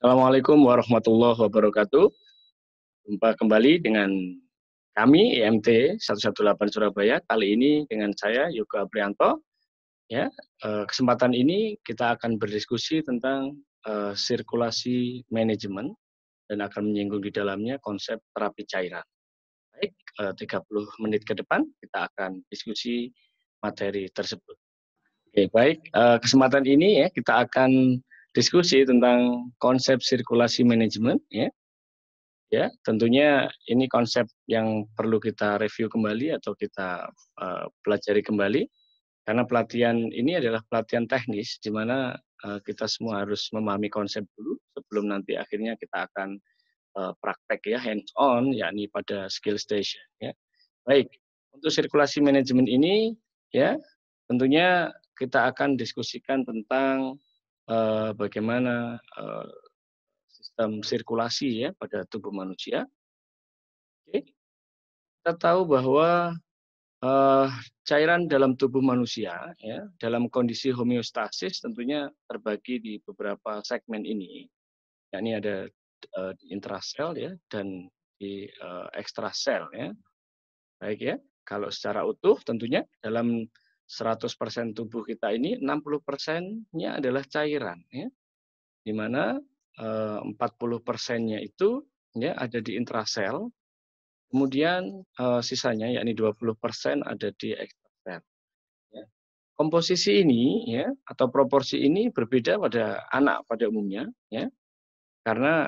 Assalamualaikum warahmatullahi wabarakatuh. Jumpa kembali dengan kami IMT e 118 Surabaya kali ini dengan saya Yoga Prianto. Ya, eh, kesempatan ini kita akan berdiskusi tentang uh, sirkulasi manajemen dan akan menyinggung di dalamnya konsep terapi cairan. Baik, eh, uh, 30 menit ke depan kita akan diskusi materi tersebut. Oke, baik. Uh, kesempatan ini ya kita akan diskusi tentang konsep sirkulasi manajemen ya. Ya, tentunya ini konsep yang perlu kita review kembali atau kita uh, pelajari kembali karena pelatihan ini adalah pelatihan teknis di mana uh, kita semua harus memahami konsep dulu sebelum nanti akhirnya kita akan uh, praktek ya hands on yakni pada skill station ya. Baik, untuk sirkulasi manajemen ini ya tentunya kita akan diskusikan tentang Eh, bagaimana eh, sistem sirkulasi ya pada tubuh manusia. Oke. Kita tahu bahwa uh, cairan dalam tubuh manusia ya dalam kondisi homeostasis tentunya terbagi di beberapa segmen ini. ini ada intrasel ya dan di uh, ekstrasel ya. Baik ya. Kalau secara utuh tentunya dalam 100% tubuh kita ini 60%-nya adalah cairan ya. Di mana 40%-nya eh, itu ya ada di intrasel. Kemudian eh, sisanya yakni 20% ada di ekstrasel. Ya. Komposisi ini ya atau proporsi ini berbeda pada anak pada umumnya ya. Karena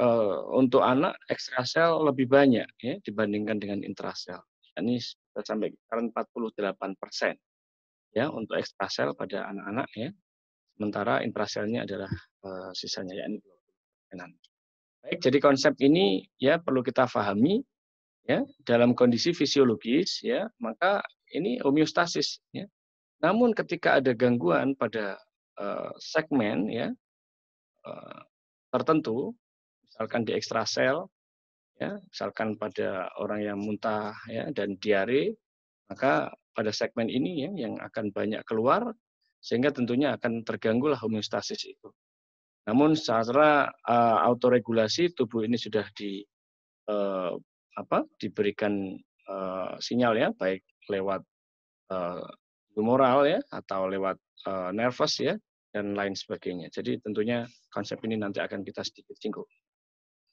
eh, untuk anak ekstrasel lebih banyak ya dibandingkan dengan intrasel yakni sekarang 48 persen ya untuk ekstrasel pada anak-anak ya. Sementara intraselnya adalah uh, sisanya yakni 20 persenan. Baik, jadi konsep ini ya perlu kita pahami ya dalam kondisi fisiologis ya maka ini homeostasis ya. Namun ketika ada gangguan pada uh, segmen ya uh, tertentu misalkan di ekstrasel ya, misalkan pada orang yang muntah ya, dan diare, maka pada segmen ini ya, yang akan banyak keluar, sehingga tentunya akan terganggu lah homeostasis itu. Namun secara uh, autoregulasi tubuh ini sudah di uh, apa diberikan uh, sinyal ya baik lewat uh, humoral ya atau lewat uh, nervous ya dan lain sebagainya. Jadi tentunya konsep ini nanti akan kita sedikit singgung.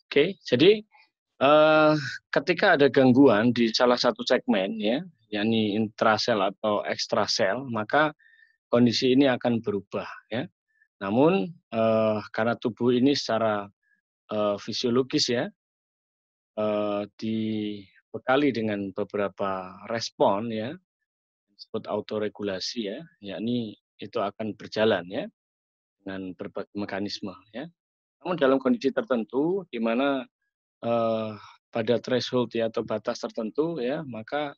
Oke, jadi Uh, ketika ada gangguan di salah satu segmen ya, yakni intrasel atau ekstrasel, maka kondisi ini akan berubah ya. Namun uh, karena tubuh ini secara uh, fisiologis ya uh, dibekali dengan beberapa respon ya, disebut autoregulasi ya, yakni itu akan berjalan ya dengan berbagai mekanisme ya. Namun dalam kondisi tertentu di mana eh, pada threshold ya atau batas tertentu ya maka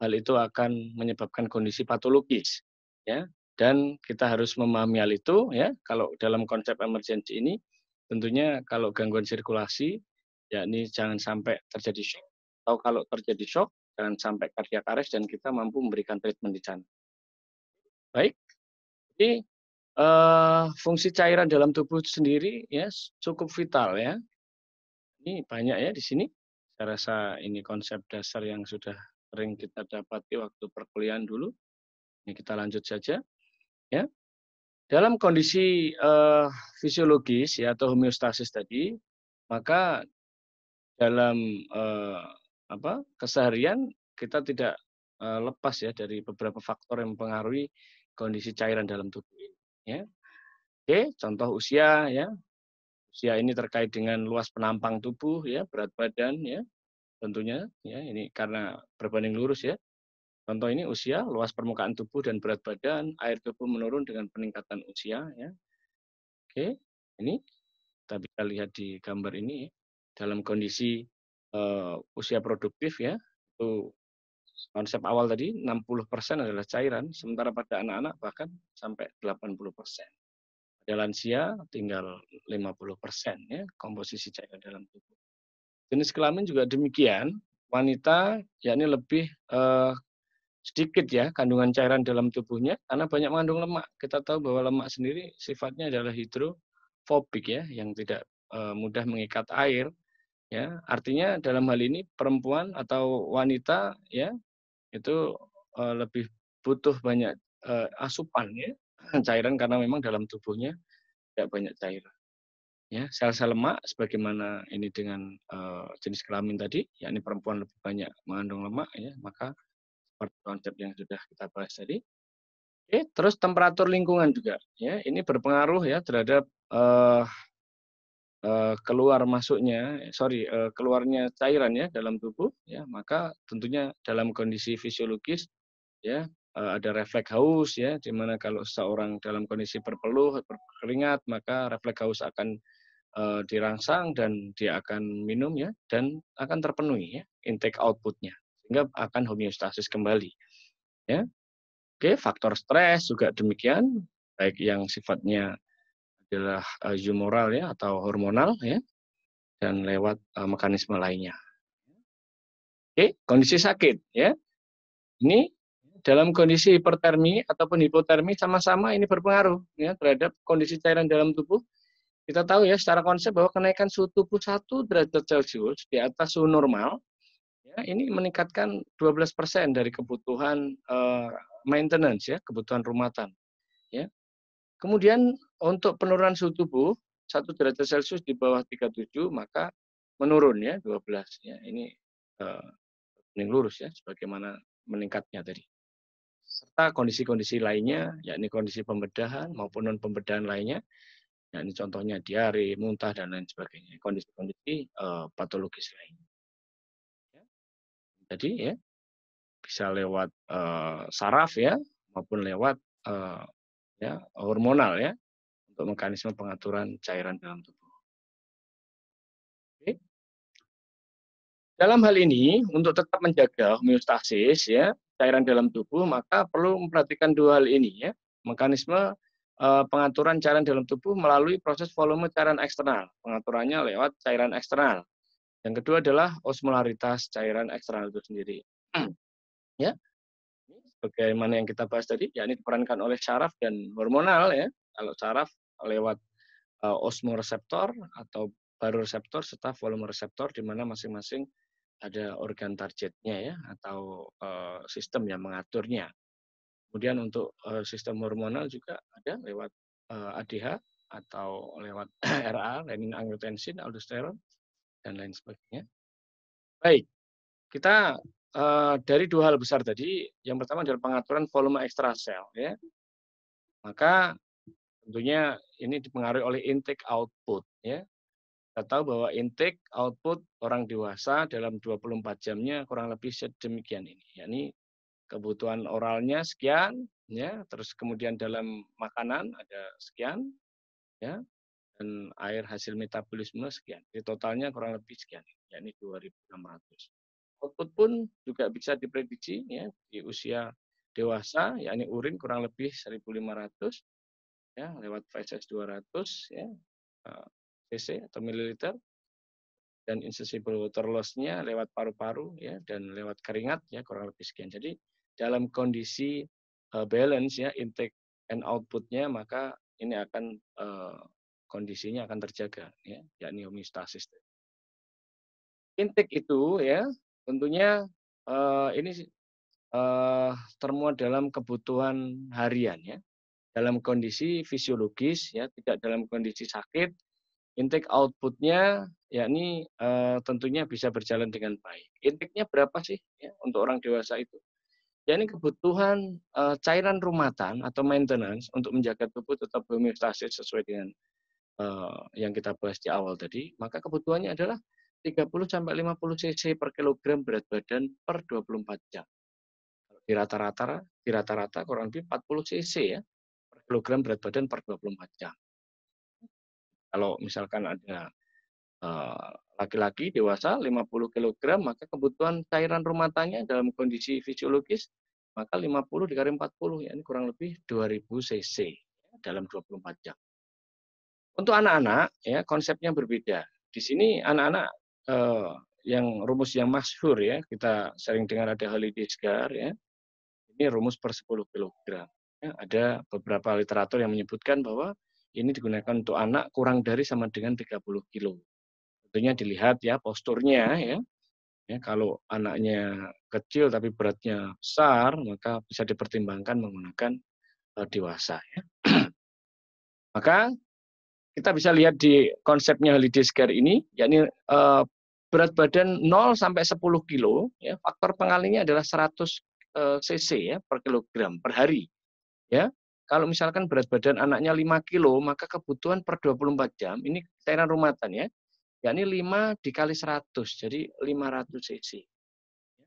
hal itu akan menyebabkan kondisi patologis ya dan kita harus memahami hal itu ya kalau dalam konsep emergensi ini tentunya kalau gangguan sirkulasi yakni jangan sampai terjadi shock atau kalau terjadi shock jangan sampai kardiak arrest dan kita mampu memberikan treatment di sana. Baik. Jadi uh, fungsi cairan dalam tubuh sendiri ya cukup vital ya ini banyak ya di sini. Saya rasa ini konsep dasar yang sudah sering kita dapati waktu perkuliahan dulu. Ini kita lanjut saja. Ya. Dalam kondisi uh, fisiologis ya atau homeostasis tadi, maka dalam uh, apa keseharian kita tidak uh, lepas ya dari beberapa faktor yang mempengaruhi kondisi cairan dalam tubuh ini. Ya. Oke, contoh usia ya, usia ya, ini terkait dengan luas penampang tubuh ya berat badan ya tentunya ya ini karena berbanding lurus ya contoh ini usia luas permukaan tubuh dan berat badan air tubuh menurun dengan peningkatan usia ya oke ini kita bisa lihat di gambar ini dalam kondisi uh, usia produktif ya itu konsep awal tadi 60% adalah cairan sementara pada anak-anak bahkan sampai 80%. Pada lansia tinggal 50% persen ya komposisi cairan dalam tubuh. Jenis kelamin juga demikian, wanita yakni lebih eh, sedikit ya kandungan cairan dalam tubuhnya karena banyak mengandung lemak. Kita tahu bahwa lemak sendiri sifatnya adalah hidrofobik ya yang tidak eh, mudah mengikat air ya. Artinya dalam hal ini perempuan atau wanita ya itu eh, lebih butuh banyak eh, asupan ya cairan karena memang dalam tubuhnya tidak banyak cairan. Ya, sel-sel lemak sebagaimana ini dengan uh, jenis kelamin tadi, yakni perempuan lebih banyak mengandung lemak ya, maka seperti konsep yang sudah kita bahas tadi. Oke, terus temperatur lingkungan juga ya, ini berpengaruh ya terhadap uh, keluar masuknya, sorry keluarnya cairan ya dalam tubuh ya, maka tentunya dalam kondisi fisiologis ya Eh, ada refleks haus ya di mana kalau seorang dalam kondisi berpeluh berkeringat maka refleks haus akan uh, dirangsang dan dia akan minum ya dan akan terpenuhi ya intake outputnya sehingga akan homeostasis kembali ya oke faktor stres juga demikian baik yang sifatnya adalah humoral eh, ya atau hormonal ya dan lewat uh, mekanisme lainnya oke kondisi sakit ya ini dalam kondisi hipertermi ataupun hipotermi sama-sama ini berpengaruh ya terhadap kondisi cairan dalam tubuh. Kita tahu ya secara konsep bahwa kenaikan suhu tubuh 1 derajat Celcius di atas suhu normal ya, ini meningkatkan 12% dari kebutuhan uh, maintenance ya, kebutuhan rumatan ya. Kemudian untuk penurunan suhu tubuh 1 derajat Celcius di bawah 37 maka menurun ya 12 ya. Ini uh, lurus ya sebagaimana meningkatnya tadi serta kondisi-kondisi lainnya, yakni kondisi pembedahan maupun non pembedahan lainnya, yakni contohnya diare, muntah dan lain sebagainya, kondisi-kondisi uh, patologis lainnya. Ya. Jadi ya bisa lewat uh, saraf ya maupun lewat uh, ya hormonal ya untuk mekanisme pengaturan cairan dalam tubuh. Dalam hal ini untuk tetap menjaga homeostasis ya cairan dalam tubuh, maka perlu memperhatikan dua hal ini ya. Mekanisme eh, pengaturan cairan dalam tubuh melalui proses volume cairan eksternal. Pengaturannya lewat cairan eksternal. Yang kedua adalah osmolaritas cairan eksternal itu sendiri. ya. Bagaimana yang kita bahas tadi, ya diperankan oleh saraf dan hormonal ya. Kalau saraf lewat uh, osmoreseptor atau baroreseptor serta volume volumereseptor di mana masing-masing ada organ targetnya ya atau sistem yang mengaturnya. Kemudian untuk sistem hormonal juga ada lewat uh, ADH atau lewat RA, renin angiotensin, aldosteron dan lain sebagainya. Baik, kita dari dua hal besar tadi, yang pertama adalah pengaturan volume ekstrasel ya. Maka tentunya ini dipengaruhi oleh intake output ya. Kita tahu bahwa intake, output orang dewasa dalam 24 jamnya kurang lebih sedemikian ini. yakni kebutuhan oralnya sekian, ya, terus kemudian dalam makanan ada sekian, ya, dan air hasil metabolisme sekian. Jadi totalnya kurang lebih sekian, yakni 2.600 output pun juga bisa diprediksi ya di usia dewasa yakni urin kurang lebih 1500 ya lewat VSS 200 ya eh, cc atau mililiter dan insensible water loss-nya lewat paru-paru ya dan lewat keringat ya kurang lebih sekian. Jadi dalam kondisi uh, balance ya intake and outputnya maka ini akan uh, kondisinya akan terjaga ya yakni homeostasis. Intake itu ya tentunya uh, ini uh, termuat dalam kebutuhan harian ya dalam kondisi fisiologis ya tidak dalam kondisi sakit Intake outputnya yakni uh, eh, tentunya bisa berjalan dengan baik. Intake-nya berapa sih ya, untuk orang dewasa itu? yakni kebutuhan uh, cairan rumatan atau maintenance untuk menjaga tubuh tetap homeostasis sesuai dengan uh, yang kita bahas di awal tadi, maka kebutuhannya adalah 30 sampai 50 cc per kilogram berat badan per 24 jam. Di rata-rata di rata-rata kurang lebih 40 cc ya per kilogram berat badan per 24 jam. Kalau misalkan ada eh, laki-laki uh, dewasa 50 kg, maka kebutuhan cairan rumah tangga dalam kondisi fisiologis maka 50 dikali 40 ya ini kurang lebih 2000 cc ya, dalam 24 jam. Untuk anak-anak ya konsepnya berbeda. Di sini anak-anak uh, yang rumus yang masyhur ya kita sering dengar ada holiday scar ya. Ini rumus per 10 kg. Ya, ada beberapa literatur yang menyebutkan bahwa ini digunakan untuk anak kurang dari sama dengan 30 kilo. Tentunya dilihat ya posturnya ya. ya kalau anaknya kecil tapi beratnya besar, maka bisa dipertimbangkan menggunakan uh, dewasa ya. maka kita bisa lihat di konsepnya holiday scare ini, yakni uh, berat badan 0 sampai 10 kilo, ya, faktor pengalinya adalah 100 eh, cc ya per kilogram per hari. Ya kalau misalkan berat badan anaknya 5 kilo, maka kebutuhan per 24 jam, ini cairan rumatan ya, yakni 5 dikali 100, jadi 500 cc.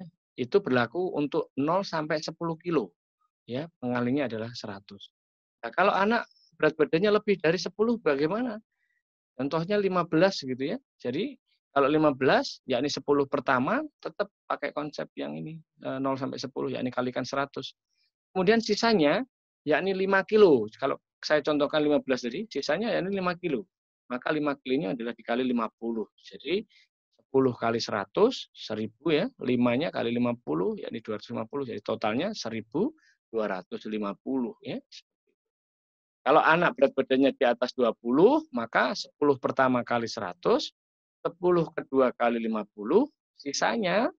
Ya, Itu berlaku untuk 0 sampai 10 kilo. Ya, pengalinya adalah 100. Nah, kalau anak berat badannya lebih dari 10 bagaimana? Contohnya 15 gitu ya. Jadi kalau 15 yakni 10 pertama tetap pakai konsep yang ini 0 eh, sampai 10 yakni kalikan 100. Kemudian sisanya yakni 5 kilo. Kalau saya contohkan 15 tadi, sisanya yakni 5 kilo. Maka 5 kilo ini adalah dikali 50. Jadi 10 kali 100, 1000 ya. 5-nya kali 50, yakni 250. Jadi totalnya 1250 ya. Kalau anak berat badannya di atas 20, maka 10 pertama kali 100, 10 kedua kali 50, sisanya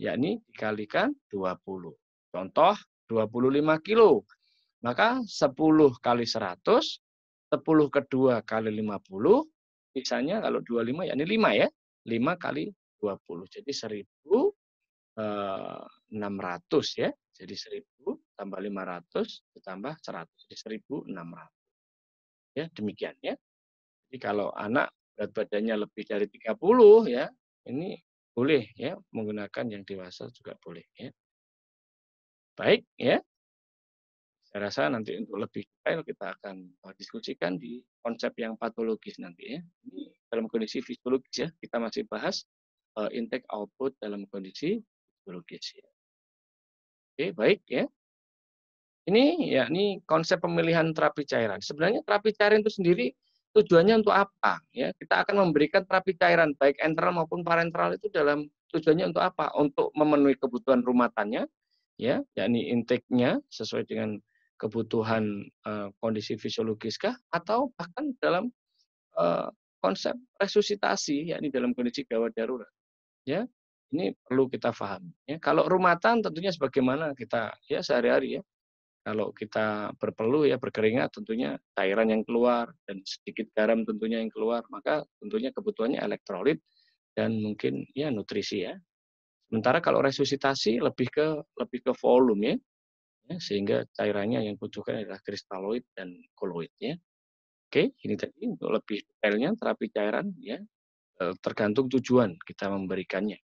yakni dikalikan 20. Contoh 25 kilo. Maka 10 kali 100, 10 ke 2 kali 50, misalnya kalau 25 ya ini 5 ya. 5 kali 20. Jadi 1600 eh, ya. Jadi 1000 tambah 500 ditambah 100. Jadi 1600. Ya, demikian ya. Jadi kalau anak berat badannya lebih dari 30 ya, ini boleh ya menggunakan yang dewasa juga boleh ya. Baik ya. Saya rasa nanti untuk lebih detail kita akan eh, diskusikan di konsep yang patologis nanti ya. dalam kondisi fisiologis ya, kita masih bahas uh, intake output dalam kondisi fisiologis ya. Oke, baik ya. Ini ya ini konsep pemilihan terapi cairan. Sebenarnya terapi cairan itu sendiri tujuannya untuk apa ya kita akan memberikan terapi cairan baik enteral maupun parenteral itu dalam tujuannya untuk apa untuk memenuhi kebutuhan rumatannya ya yakni intake-nya sesuai dengan kebutuhan uh, kondisi fisiologis kah atau bahkan dalam uh, konsep resusitasi yakni dalam kondisi gawat darurat ya ini perlu kita paham ya kalau rumatan tentunya sebagaimana kita ya sehari-hari ya kalau kita berpeluh ya berkeringat tentunya cairan yang keluar dan sedikit garam tentunya yang keluar maka tentunya kebutuhannya elektrolit dan mungkin ya nutrisi ya sementara kalau resusitasi lebih ke lebih ke volume ya Ya, sehingga cairannya yang kucuhkan adalah kristaloid dan koloid ya. Oke, ini tadi untuk lebih detailnya terapi cairan ya eh, tergantung tujuan kita memberikannya.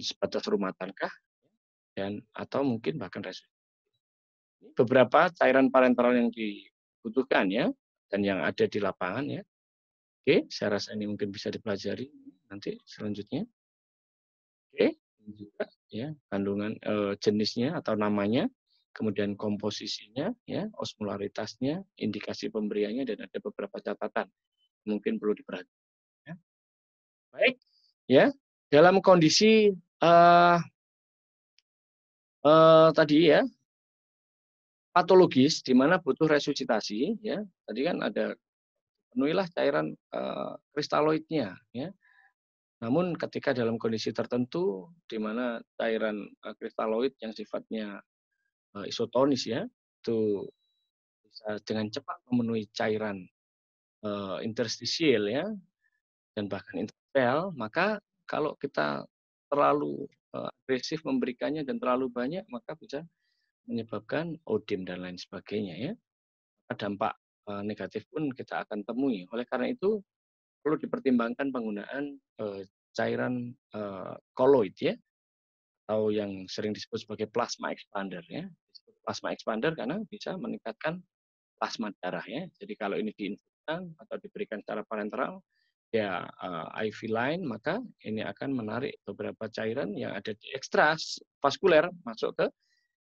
Sebatas rumah tangkah dan atau mungkin bahkan residen. Beberapa cairan parenteral yang dibutuhkan ya dan yang ada di lapangan ya. Oke, saya rasa ini mungkin bisa dipelajari nanti selanjutnya. Oke, juga ya kandungan eh, jenisnya atau namanya kemudian komposisinya, ya, osmolaritasnya, indikasi pemberiannya, dan ada beberapa catatan mungkin perlu diperhatikan. Ya. Baik, ya dalam kondisi uh, uh, tadi ya patologis di mana butuh resusitasi, ya tadi kan ada penuhilah cairan uh, kristaloidnya, ya. Namun ketika dalam kondisi tertentu di mana cairan kristaloid yang sifatnya Eh, isotonis ya itu bisa dengan cepat memenuhi cairan eh, interstisial ya dan bahkan interpel maka kalau kita terlalu eh, agresif memberikannya dan terlalu banyak maka bisa menyebabkan odim dan lain sebagainya ya dampak negatif pun kita akan temui oleh karena itu perlu dipertimbangkan penggunaan cairan koloid ya atau yang sering disebut sebagai plasma expander ya plasma expander karena bisa meningkatkan plasma darahnya. Jadi kalau ini diinfuskan atau diberikan secara parenteral ya uh, eh, IV line maka ini akan menarik beberapa cairan yang ada di vaskuler masuk ke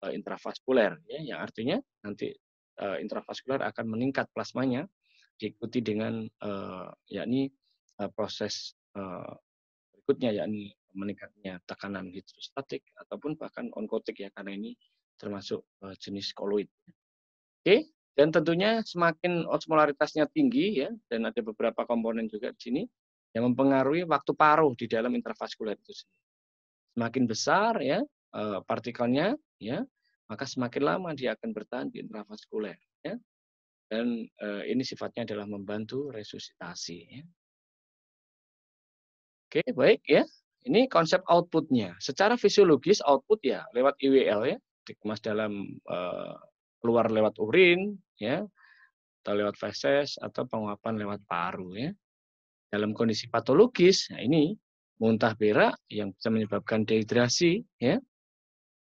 uh, intravaskuler ya yang artinya nanti uh, intravaskuler akan meningkat plasmanya diikuti dengan uh, yakni uh, proses uh, berikutnya yakni meningkatnya tekanan hidrostatik ataupun bahkan onkotik ya karena ini termasuk eh, jenis koloid. Oke, dan tentunya semakin osmolaritasnya tinggi ya, dan ada beberapa komponen juga di sini yang mempengaruhi waktu paruh di dalam intravaskular itu sendiri. Semakin besar ya eh, partikelnya ya, maka semakin lama dia akan bertahan di intravaskuler ya. Dan eh, ini sifatnya adalah membantu resusitasi ya. Oke, baik ya. Ini konsep outputnya. Secara fisiologis output ya lewat IWL ya. Kemas dalam uh, keluar lewat urin, ya, atau lewat feses atau penguapan lewat paru, ya. Dalam kondisi patologis, nah ini muntah berak yang bisa menyebabkan dehidrasi, ya,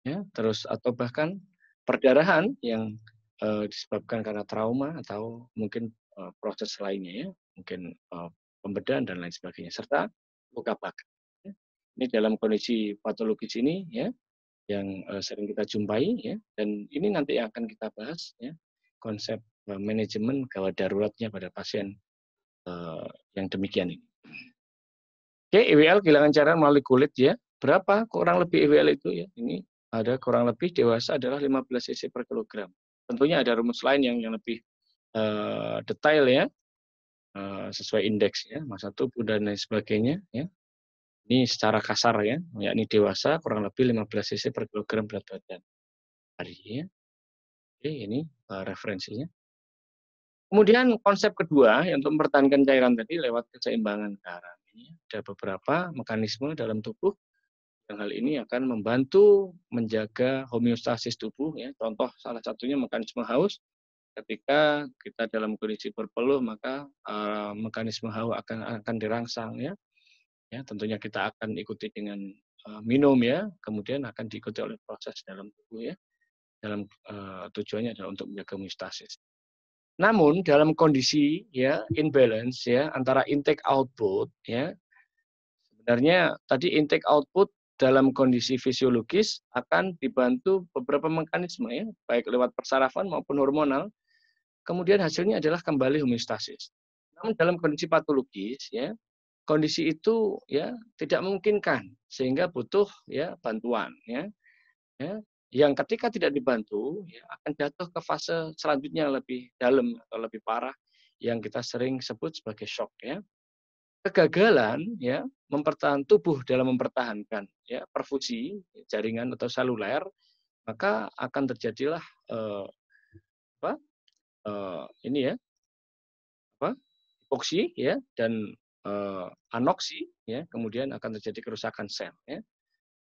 ya, terus atau bahkan perdarahan yang uh, disebabkan karena trauma atau mungkin uh, proses lainnya, ya, mungkin uh, pembedahan dan lain sebagainya serta luka bakar. Ya. Ini dalam kondisi patologis ini ya yang sering kita jumpai ya dan ini nanti yang akan kita bahas ya konsep manajemen gawat daruratnya pada pasien yang demikian ini. Oke, okay, EWL kehilangan cairan melalui kulit ya. Berapa kurang lebih EWL itu ya? Ini ada kurang lebih dewasa adalah 15 cc per kilogram. Tentunya ada rumus lain yang yang lebih uh, detail ya, uh, sesuai indeks ya, masa tubuh dan lain sebagainya ya. Ini secara kasar ya, yakni dewasa kurang lebih 15 cc per kilogram berat badan hari ya. Oke, ini uh, referensinya. Kemudian konsep kedua yang untuk mempertahankan cairan tadi lewat keseimbangan garam. Ini ada beberapa mekanisme dalam tubuh yang hal ini akan membantu menjaga homeostasis tubuh. Ya. Contoh salah satunya mekanisme haus. Ketika kita dalam kondisi berpeluh maka uh, mekanisme haus akan akan dirangsang ya. Ya, tentunya kita akan ikuti dengan eh, minum ya, kemudian akan diikuti oleh proses dalam tubuh ya. Dalam uh, tujuannya adalah untuk menjaga homeostasis. Namun dalam kondisi ya imbalance ya antara intake output ya sebenarnya tadi intake output dalam kondisi fisiologis akan dibantu beberapa mekanisme ya baik lewat persarafan maupun hormonal kemudian hasilnya adalah kembali homeostasis. Namun dalam kondisi patologis ya kondisi itu ya tidak memungkinkan sehingga butuh ya bantuan ya. ya yang ketika tidak dibantu ya, akan jatuh ke fase selanjutnya lebih dalam atau lebih parah yang kita sering sebut sebagai shock ya kegagalan ya mempertahan tubuh dalam mempertahankan ya perfusi jaringan atau seluler maka akan terjadilah eh, apa eh, ini ya apa hipoksi ya dan uh, anoksi, ya, kemudian akan terjadi kerusakan sel. Ya.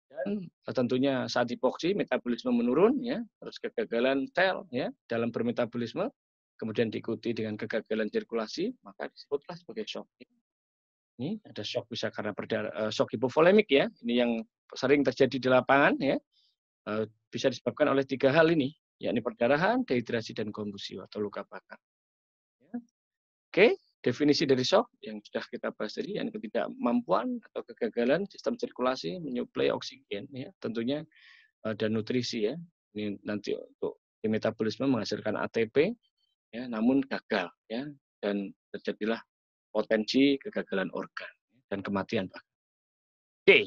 Dan eh, tentunya saat hipoksi metabolisme menurun, ya, terus kegagalan sel ya, dalam bermetabolisme, kemudian diikuti dengan kegagalan sirkulasi, maka disebutlah sebagai shock. Ini ada shock bisa karena berdarah, eh, shock hipovolemik ya, ini yang sering terjadi di lapangan ya, bisa disebabkan oleh tiga hal ini, yakni perdarahan, dehidrasi, dan konfusi atau luka bakar. Ya. Oke, definisi dari shock yang sudah kita bahas tadi, yang ketidakmampuan atau kegagalan sistem sirkulasi menyuplai oksigen ya, tentunya eh, dan nutrisi ya. Ini nanti untuk di metabolisme menghasilkan ATP ya, namun gagal ya dan terjadilah potensi kegagalan organ dan kematian pak. Oke,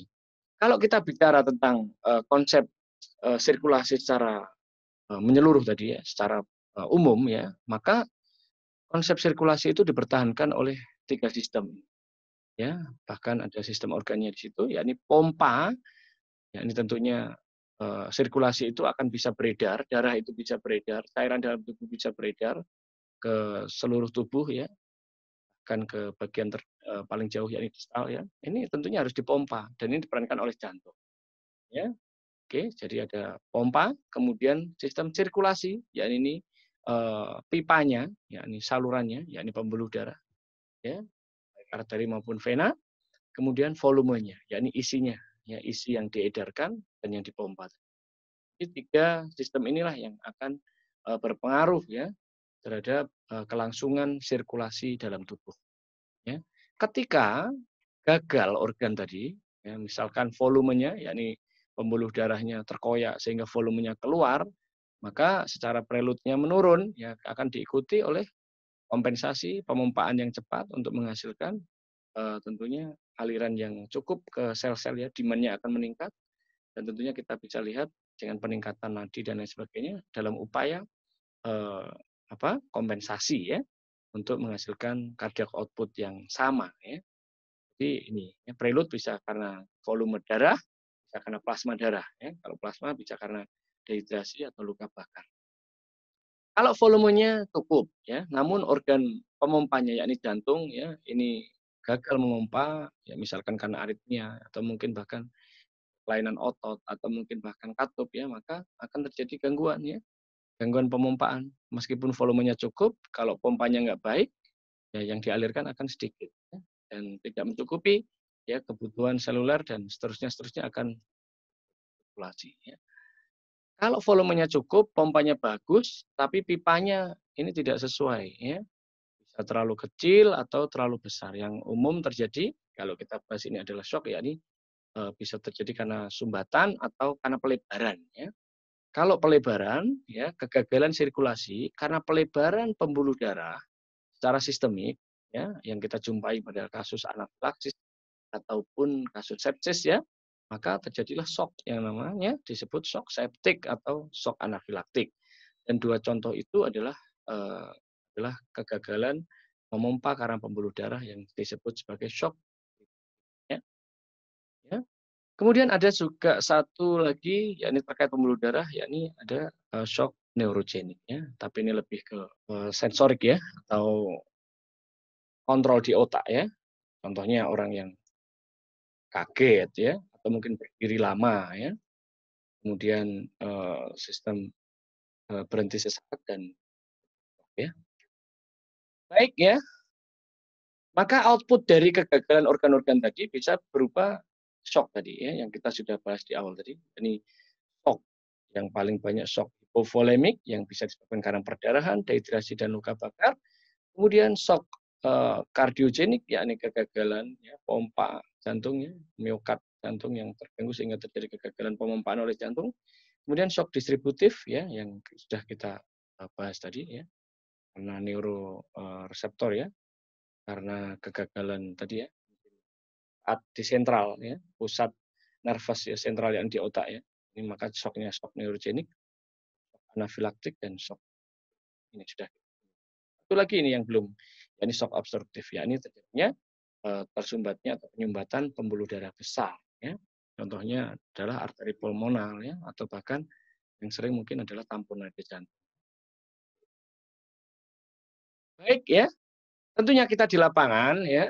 kalau kita bicara tentang uh, konsep uh, sirkulasi secara uh, menyeluruh tadi ya, secara uh, umum ya, maka Konsep sirkulasi itu dipertahankan oleh tiga sistem. Ya, bahkan ada sistem organnya di situ, yakni pompa. Ya, ini tentunya e, sirkulasi itu akan bisa beredar, darah itu bisa beredar, cairan dalam tubuh bisa beredar ke seluruh tubuh ya, bahkan ke bagian ter, e, paling jauh yakni distal ya. Ini tentunya harus dipompa dan ini diperankan oleh jantung. Ya, Oke, jadi ada pompa, kemudian sistem sirkulasi, yakni ini Eh, pipanya, yakni salurannya, yakni pembuluh darah, ya, arteri maupun vena, kemudian volumenya, yakni isinya, ya isi yang diedarkan dan yang dipompa. Jadi tiga sistem inilah yang akan eh, berpengaruh ya terhadap eh, kelangsungan sirkulasi dalam tubuh. Ya. Ketika gagal organ tadi, ya, misalkan volumenya, yakni pembuluh darahnya terkoyak sehingga volumenya keluar, maka secara preludnya menurun ya akan diikuti oleh kompensasi pemompaan yang cepat untuk menghasilkan uh, tentunya aliran yang cukup ke sel-sel ya demand-nya akan meningkat dan tentunya kita bisa lihat dengan peningkatan nadi dan lain sebagainya dalam upaya uh, apa kompensasi ya untuk menghasilkan cardiac output yang sama ya jadi ini ya, prelude bisa karena volume darah bisa karena plasma darah ya kalau plasma bisa karena dehidrasi atau luka bakar. Kalau volumenya cukup, ya, namun organ pemompanya yakni jantung, ya, ini gagal memompa, ya, misalkan karena aritmia atau mungkin bahkan kelainan otot atau mungkin bahkan katup, ya, maka akan terjadi gangguan, ya, gangguan pemompaan. Meskipun volumenya cukup, kalau pompanya nggak baik, ya, yang dialirkan akan sedikit ya, dan tidak mencukupi, ya, kebutuhan seluler dan seterusnya seterusnya akan populasi. Ya. Kalau volumenya cukup, pompanya bagus, tapi pipanya ini tidak sesuai. Ya. Bisa terlalu kecil atau terlalu besar. Yang umum terjadi, kalau kita bahas ini adalah shock, ya ini eh, bisa terjadi karena sumbatan atau karena pelebaran. Ya. Kalau pelebaran, ya kegagalan sirkulasi karena pelebaran pembuluh darah secara sistemik, ya yang kita jumpai pada kasus anafilaksis ataupun kasus sepsis ya maka terjadilah shock yang namanya disebut shock septik atau shock anafilaktik. Dan dua contoh itu adalah uh, adalah kegagalan memompa karena pembuluh darah yang disebut sebagai shock. Ya. Ya. Kemudian ada juga satu lagi yakni terkait pembuluh darah yakni ada uh, shock neurogenik ya, tapi ini lebih ke uh, sensorik ya atau kontrol di otak ya. Contohnya orang yang kaget ya atau mungkin berdiri lama ya kemudian uh, sistem uh, berhenti sesaat dan ya baik ya maka output dari kegagalan organ-organ tadi bisa berupa shock tadi ya yang kita sudah bahas di awal tadi ini shock yang paling banyak shock hipovolemik yang bisa disebabkan karena perdarahan dehidrasi dan luka bakar kemudian shock kardiogenik yakni kegagalan ya, pompa jantungnya miokard jantung yang terganggu sehingga terjadi kegagalan pemompaan oleh jantung. Kemudian shock distributif ya yang sudah kita eh, bahas tadi ya karena neuroreseptor ya karena kegagalan tadi ya di sentral ya pusat nervous ya sentral yang di otak ya ini maka shocknya shock neurogenik anafilaktik dan shock ini sudah satu lagi ini yang belum ini shock obstruktif ya ini terjadinya eh, tersumbatnya atau penyumbatan pembuluh darah besar ya. Contohnya adalah arteri pulmonal ya atau bahkan yang sering mungkin adalah tampon nadi jantung. Baik ya. Tentunya kita di lapangan ya.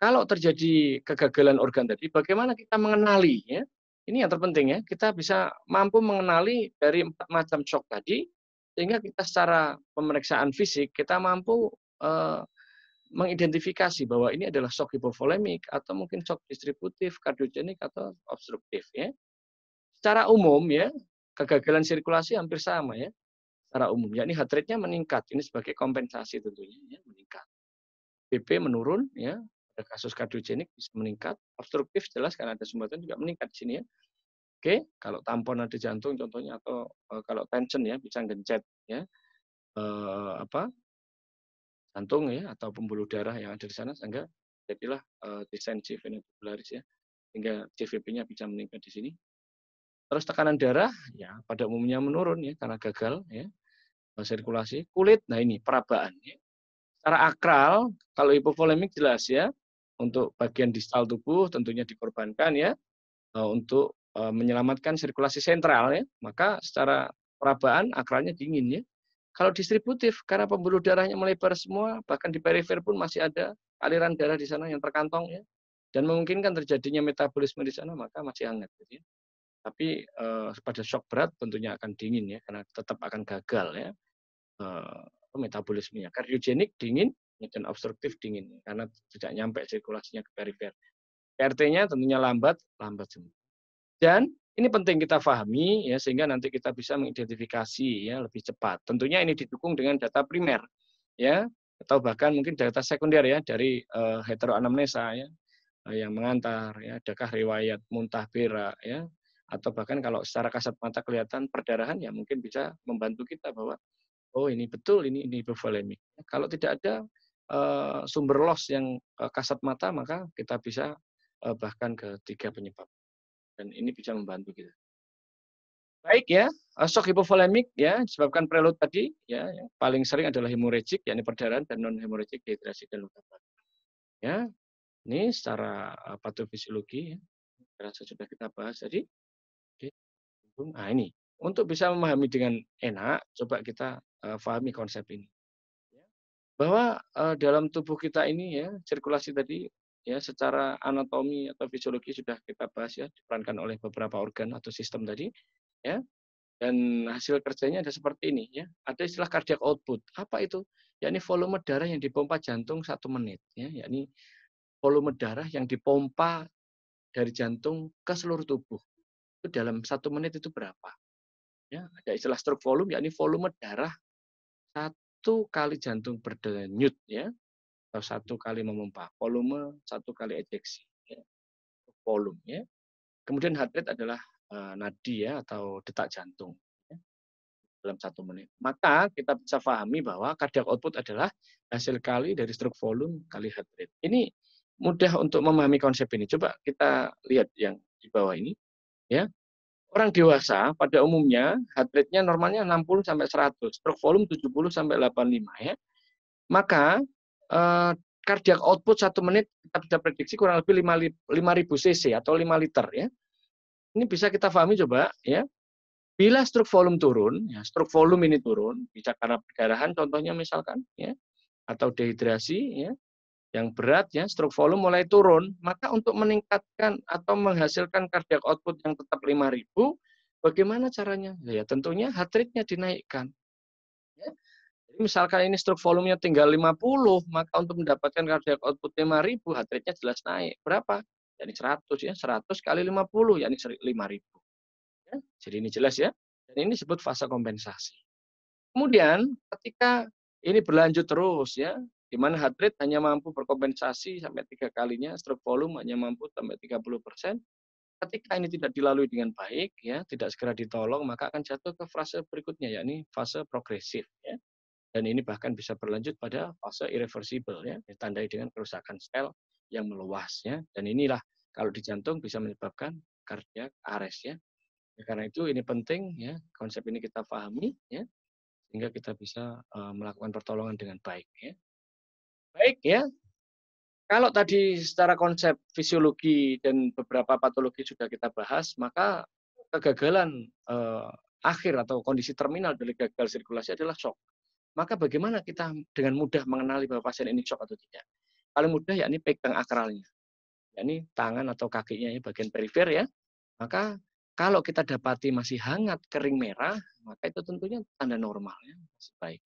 Kalau terjadi kegagalan organ tadi, bagaimana kita mengenali ya? Ini yang terpenting ya. Kita bisa mampu mengenali dari empat macam shock tadi sehingga kita secara pemeriksaan fisik kita mampu eh, mengidentifikasi bahwa ini adalah shock hipovolemik atau mungkin shock distributif, kardiogenik atau obstruktif ya. Secara umum ya, kegagalan sirkulasi hampir sama ya. Secara umum ya ini heart rate-nya meningkat, ini sebagai kompensasi tentunya ya, meningkat. BP menurun ya, ada kasus kardiogenik bisa meningkat, obstruktif jelas karena ada sumbatan juga meningkat di sini ya. Oke, kalau tampon ada jantung contohnya atau eh, kalau tension ya bisa gencet ya. Uh, apa jantung ya atau pembuluh darah yang ada di sana sehingga jadilah uh, desain CV nebularis ya sehingga CVP-nya bisa meningkat di sini. Terus tekanan darah ya pada umumnya menurun ya karena gagal ya eh, sirkulasi kulit. Nah ini perabaan ya. Secara akral kalau hipovolemik jelas ya untuk bagian distal tubuh tentunya dikorbankan ya eh, untuk menyelamatkan sirkulasi sentral ya. Maka secara perabaan akralnya dingin ya. Kalau distributif, karena pembuluh darahnya melebar semua, bahkan di perifer pun masih ada aliran darah di sana yang terkantong ya, dan memungkinkan terjadinya metabolisme di sana, maka masih hangat. Gitu ya. Tapi eh, pada shock berat tentunya akan dingin ya, karena tetap akan gagal ya eh, metabolismenya. Kardiogenik dingin, dan obstruktif dingin, karena tidak nyampe sirkulasinya ke perifer. prt nya tentunya lambat, lambat semua. Dan ini penting kita fahami ya sehingga nanti kita bisa mengidentifikasi ya lebih cepat. Tentunya ini didukung dengan data primer ya atau bahkan mungkin data sekunder ya dari uh, heteroanamnesa ya eh, yang mengantar ya adakah riwayat muntah berak ya atau bahkan kalau secara kasat mata kelihatan perdarahan ya mungkin bisa membantu kita bahwa oh ini betul ini ini hipovolemik. Kalau tidak ada uh, sumber loss yang uh, kasat mata maka kita bisa uh, bahkan ke tiga penyebab dan ini bisa membantu kita. Baik ya, shock hipovolemik ya disebabkan preload tadi ya yang paling sering adalah hemoragik yakni perdarahan dan non hemoragik dehidrasi dan luka bakar. Ya. Ini secara eh, patofisiologi ya, rasa sudah kita bahas tadi. Nah, ini untuk bisa memahami dengan enak coba kita uh, eh, pahami konsep ini. Ya, bahwa uh, dalam tubuh kita ini ya sirkulasi tadi ya secara anatomi atau fisiologi sudah kita bahas ya diperankan oleh beberapa organ atau sistem tadi ya dan hasil kerjanya ada seperti ini ya ada istilah cardiac output apa itu yakni volume darah yang dipompa jantung satu menit ya yakni volume darah yang dipompa dari jantung ke seluruh tubuh itu dalam satu menit itu berapa ya ada istilah stroke volume yakni volume darah satu kali jantung berdenyut ya atau satu kali memompa. Volume satu kali ejeksi. Volume. Ya. Kemudian heart rate adalah uh, nadi ya atau detak jantung ya. dalam satu menit. Maka kita bisa pahami bahwa cardiac output adalah hasil kali dari stroke volume kali heart rate. Ini mudah untuk memahami konsep ini. Coba kita lihat yang di bawah ini. Ya, orang dewasa pada umumnya heart rate-nya normalnya 60 sampai 100, stroke volume 70 sampai 85 ya. Maka eh, cardiac output satu menit kita bisa prediksi kurang lebih ribu cc atau 5 liter ya. Ini bisa kita pahami coba ya. Bila stroke volume turun, ya, stroke volume ini turun, bisa karena perdarahan contohnya misalkan ya atau dehidrasi ya yang berat ya stroke volume mulai turun, maka untuk meningkatkan atau menghasilkan cardiac output yang tetap 5000 bagaimana caranya? Ya tentunya heart rate-nya dinaikkan. Ya misalkan ini stroke volumenya tinggal 50, maka untuk mendapatkan cardiac output 5000, heart rate-nya jelas naik. Berapa? Jadi 100 ya, 100 kali 50, yakni 5000. Ya, jadi ini jelas ya. Dan ini disebut fase kompensasi. Kemudian ketika ini berlanjut terus ya, di mana heart rate hanya mampu berkompensasi sampai tiga kalinya, stroke volume hanya mampu sampai 30 persen. Ketika ini tidak dilalui dengan baik, ya tidak segera ditolong, maka akan jatuh ke fase berikutnya, yakni fase progresif. Ya dan ini bahkan bisa berlanjut pada fase irreversible ya ditandai dengan kerusakan sel yang meluas ya dan inilah kalau di jantung bisa menyebabkan cardiac arrest ya. ya karena itu ini penting ya konsep ini kita pahami ya sehingga kita bisa uh, melakukan pertolongan dengan baik ya baik ya kalau tadi secara konsep fisiologi dan beberapa patologi sudah kita bahas maka kegagalan uh, akhir atau kondisi terminal dari gagal sirkulasi adalah shock maka bagaimana kita dengan mudah mengenali bahwa pasien ini shock atau tidak? Paling mudah yakni pegang akralnya, yakni tangan atau kakinya ya bagian perifer ya. Maka kalau kita dapati masih hangat, kering merah, maka itu tentunya tanda normal ya, masih baik.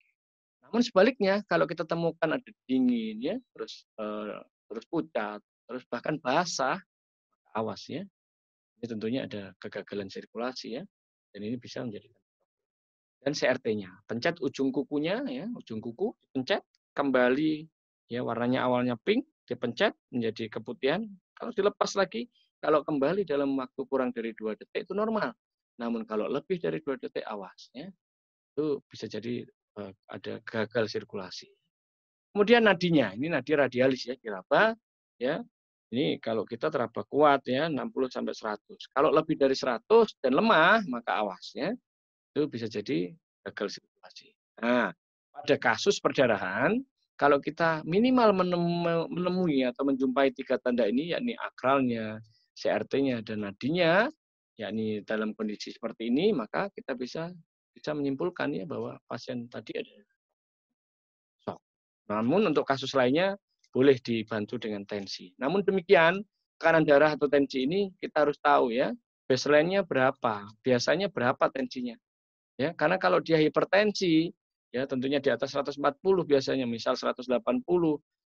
Namun sebaliknya kalau kita temukan ada dingin ya, terus eh, terus pucat, terus bahkan basah, awas ya. Ini tentunya ada kegagalan sirkulasi ya. Dan ini bisa menjadi dan CRT-nya. Pencet ujung kukunya ya, ujung kuku, pencet kembali ya warnanya awalnya pink, dipencet menjadi keputihan. Kalau dilepas lagi, kalau kembali dalam waktu kurang dari dua detik itu normal. Namun kalau lebih dari dua detik awas ya. Itu bisa jadi eh, ada gagal sirkulasi. Kemudian nadinya, ini nadi radialis ya kiraba ya. Ini kalau kita teraba kuat ya 60 sampai 100. Kalau lebih dari 100 dan lemah maka awas ya itu bisa jadi gagal sirkulasi. Nah, pada kasus perdarahan, kalau kita minimal menemui atau menjumpai tiga tanda ini, yakni akralnya, CRT-nya, dan nadinya, yakni dalam kondisi seperti ini, maka kita bisa bisa menyimpulkan ya bahwa pasien tadi ada shock. Namun untuk kasus lainnya boleh dibantu dengan tensi. Namun demikian, tekanan darah atau tensi ini kita harus tahu ya, baseline-nya berapa, biasanya berapa tensinya. Ya, karena kalau dia hipertensi, ya tentunya di atas 140 biasanya, misal 180,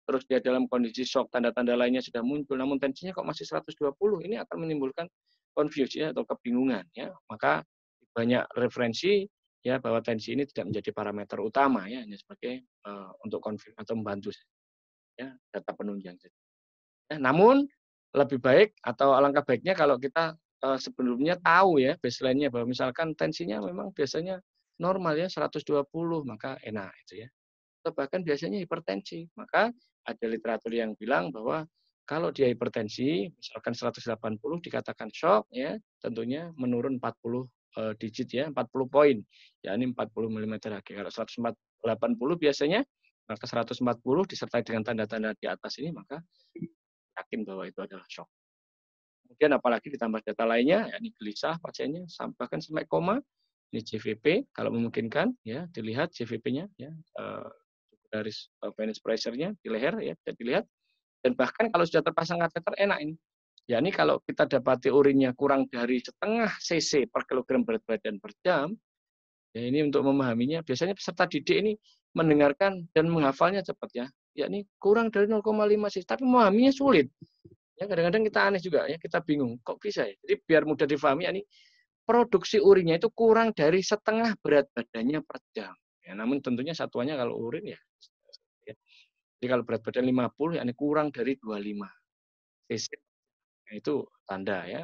terus dia dalam kondisi shock, tanda-tanda lainnya sudah muncul, namun tensinya kok masih 120, ini akan menimbulkan confusion ya, atau kebingungan. Ya. Maka banyak referensi ya bahwa tensi ini tidak menjadi parameter utama ya, hanya sebagai uh, untuk konfirm atau membantu ya, data penunjang. Ya, namun lebih baik atau alangkah baiknya kalau kita Eh, sebelumnya tahu ya baseline-nya bahwa misalkan tensinya memang biasanya normal ya 120 maka enak itu ya. Atau bahkan biasanya hipertensi, maka ada literatur yang bilang bahwa kalau dia hipertensi misalkan 180 dikatakan shock ya, tentunya menurun 40 eh, digit ya, 40 poin. Ya ini 40 mm Hg. Kalau 180 biasanya maka 140 disertai dengan tanda-tanda di atas ini maka yakin bahwa itu adalah shock. Kemudian apalagi ditambah data lainnya, ya, ini gelisah pasiennya, bahkan sampai koma, ini CVP, kalau memungkinkan ya dilihat cvp nya ya eh, dari garis eh, penis pressure-nya di leher ya bisa dilihat dan bahkan kalau sudah terpasang kateter enak ini ya ini kalau kita dapati urinnya kurang dari setengah cc per kilogram berat badan per jam ya ini untuk memahaminya biasanya peserta didik ini mendengarkan dan menghafalnya cepat ya ya ini kurang dari 0,5 cc tapi memahaminya sulit Ya kadang-kadang kita aneh juga ya, kita bingung kok bisa ya. Jadi biar mudah difahami ya ini produksi urinnya itu kurang dari setengah berat badannya per jam. Ya, namun tentunya satuannya kalau urin ya. ya. Jadi kalau berat badan 50 ya ini kurang dari 25 cc. Ya, itu tanda ya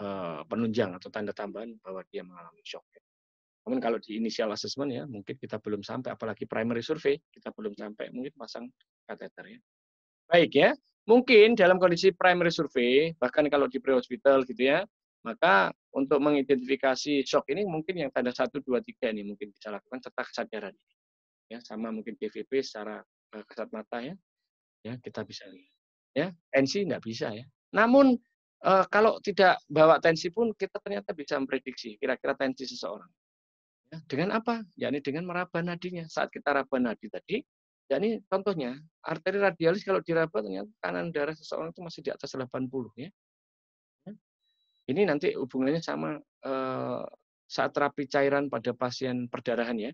eh, penunjang atau tanda tambahan bahwa dia mengalami shock. ya Namun kalau di initial assessment ya mungkin kita belum sampai apalagi primary survey kita belum sampai mungkin pasang kateter ya. Baik ya. Mungkin dalam kondisi primary survey, bahkan kalau di pre-hospital gitu ya, maka untuk mengidentifikasi shock ini mungkin yang tanda satu dua tiga ini mungkin bisa lakukan serta kesadaran. Ya, sama mungkin DVP secara eh, kesat mata ya. Ya, kita bisa lihat. Ya, NC nggak bisa ya. Namun eh, kalau tidak bawa tensi pun kita ternyata bisa memprediksi kira-kira tensi seseorang. Ya, dengan apa? yakni dengan meraba nadinya. Saat kita raba nadi tadi, Ya ini contohnya, arteri radialis kalau diraba ternyata kanan darah seseorang itu masih di atas 80 ya. Ini nanti hubungannya sama eh, saat terapi cairan pada pasien perdarahan ya.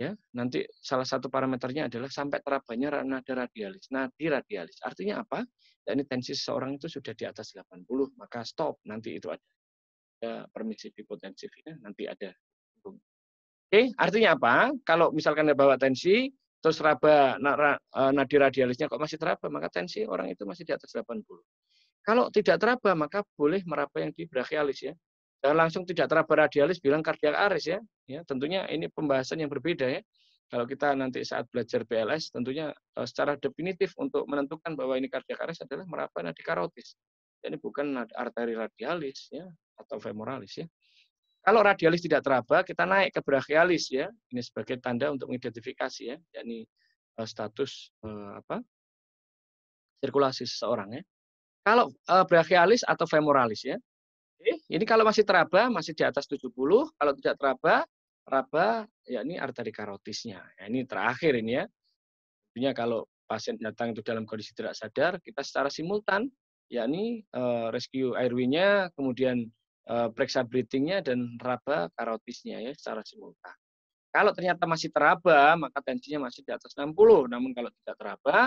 Ya, nanti salah satu parameternya adalah sampai terabanya nada radialis, nadi radialis. Artinya apa? Dan ya, ini tensi seseorang itu sudah di atas 80, maka stop nanti itu ada, ada permisi hipotensif ya, nanti ada Oke, artinya apa? Kalau misalkan ada bawa tensi, terus raba eh, nadi radialisnya kok masih teraba, maka tensi orang itu masih di atas 80. Kalau tidak teraba, maka boleh meraba yang di brachialis ya. Dan langsung tidak teraba radialis bilang kardiak aris ya. ya. Tentunya ini pembahasan yang berbeda ya. Kalau kita nanti saat belajar BLS, tentunya eh, secara definitif untuk menentukan bahwa ini kardiak aris adalah meraba nadi karotis. Ini bukan arteri radialis ya atau femoralis ya. Kalau radialis tidak teraba, kita naik ke brachialis ya. Ini sebagai tanda untuk mengidentifikasi ya, yakni eh, status eh, apa? sirkulasi seseorang ya. Kalau eh, brachialis atau femoralis ya. Ini kalau masih teraba masih di atas 70, kalau tidak teraba teraba, yakni arteri karotisnya. Ya, ini terakhir ini ya. Tentunya kalau pasien datang itu dalam kondisi tidak sadar, kita secara simultan yakni uh, rescue airway-nya, kemudian Eh, periksa breathingnya dan raba karotisnya ya secara simultan. Kalau ternyata masih teraba, maka tensinya masih di atas 60. Namun kalau tidak teraba,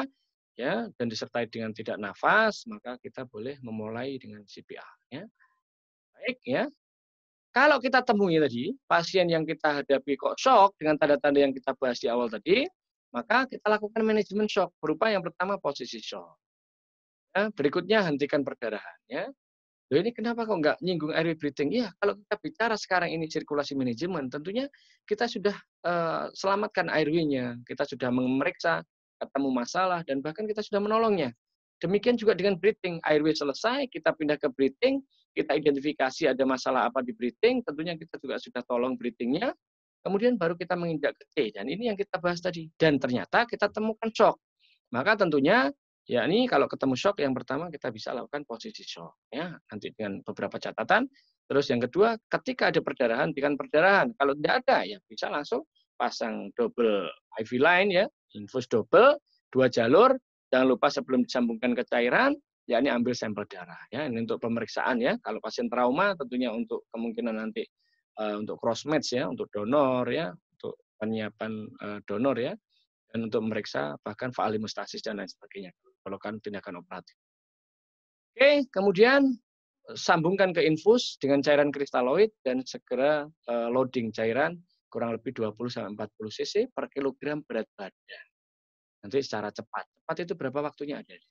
ya dan disertai dengan tidak nafas, maka kita boleh memulai dengan CPR. Ya. Baik ya. Kalau kita temui tadi, pasien yang kita hadapi kok shock dengan tanda-tanda yang kita bahas di awal tadi, maka kita lakukan manajemen shock berupa yang pertama posisi shock. Ya, berikutnya hentikan perdarahannya. Loh ini kenapa kok nggak nyinggung air breathing? Ya, kalau kita bicara sekarang ini sirkulasi manajemen, tentunya kita sudah uh, selamatkan airway-nya, kita sudah memeriksa ketemu masalah dan bahkan kita sudah menolongnya. Demikian juga dengan breathing, airway selesai, kita pindah ke breathing, kita identifikasi ada masalah apa di breathing, tentunya kita juga sudah tolong breathing-nya, kemudian baru kita menginjak ke C. Dan ini yang kita bahas tadi. Dan ternyata kita temukan shock. Maka tentunya Ya, ini kalau ketemu shock yang pertama kita bisa lakukan posisi shock ya, nanti dengan beberapa catatan. Terus yang kedua, ketika ada perdarahan bukan perdarahan. Kalau tidak ada ya bisa langsung pasang double IV line ya, infus double dua jalur. Jangan lupa sebelum disambungkan ke cairan, ya ini ambil sampel darah ya, ini untuk pemeriksaan ya. Kalau pasien trauma tentunya untuk kemungkinan nanti uh, untuk cross match ya, untuk donor ya, untuk penyiapan uh, donor ya dan untuk memeriksa bahkan faalimustasis dan lain sebagainya melakukan tindakan operatif. Oke, kemudian eh, sambungkan ke infus dengan cairan kristaloid dan segera eh, loading cairan kurang lebih 20 sampai 40 cc per kilogram berat badan. Nanti secara cepat. Cepat itu berapa waktunya ada di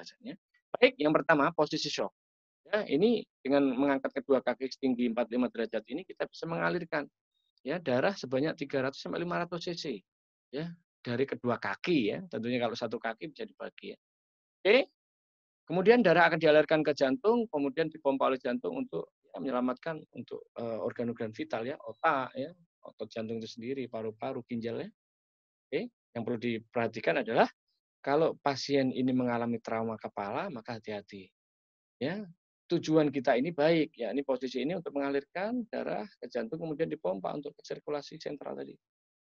sini? Baik, yang pertama posisi shock. Ya, ini dengan mengangkat kedua kaki setinggi 45 derajat ini kita bisa mengalirkan ya darah sebanyak 300 sampai 500 cc. Ya, dari kedua kaki ya. Tentunya kalau satu kaki bisa dibagi ya. Oke. Kemudian darah akan dialirkan ke jantung, kemudian dipompa oleh jantung untuk ya, menyelamatkan untuk eh, organ-organ uh, vital ya, otak ya, otot jantung itu sendiri, paru-paru, ginjal ya. Oke, yang perlu diperhatikan adalah kalau pasien ini mengalami trauma kepala, maka hati-hati. Ya, tujuan kita ini baik, ya ini posisi ini untuk mengalirkan darah ke jantung kemudian dipompa untuk sirkulasi sentral tadi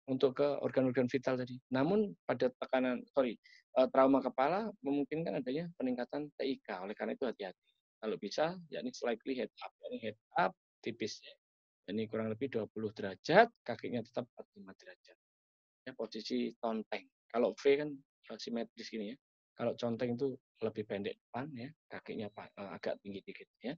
untuk ke organ-organ vital tadi. Namun pada tekanan, sorry, eh, trauma kepala memungkinkan adanya peningkatan TIK. Oleh karena itu hati-hati. Kalau bisa, yakni slightly head up. Yakni head up tipisnya, ini kurang lebih 20 derajat, kakinya tetap 45 derajat. Ya, posisi tonteng. Kalau V kan eh, simetris gini ya. Kalau conteng itu lebih pendek depan ya, kakinya eh, agak tinggi dikit ya.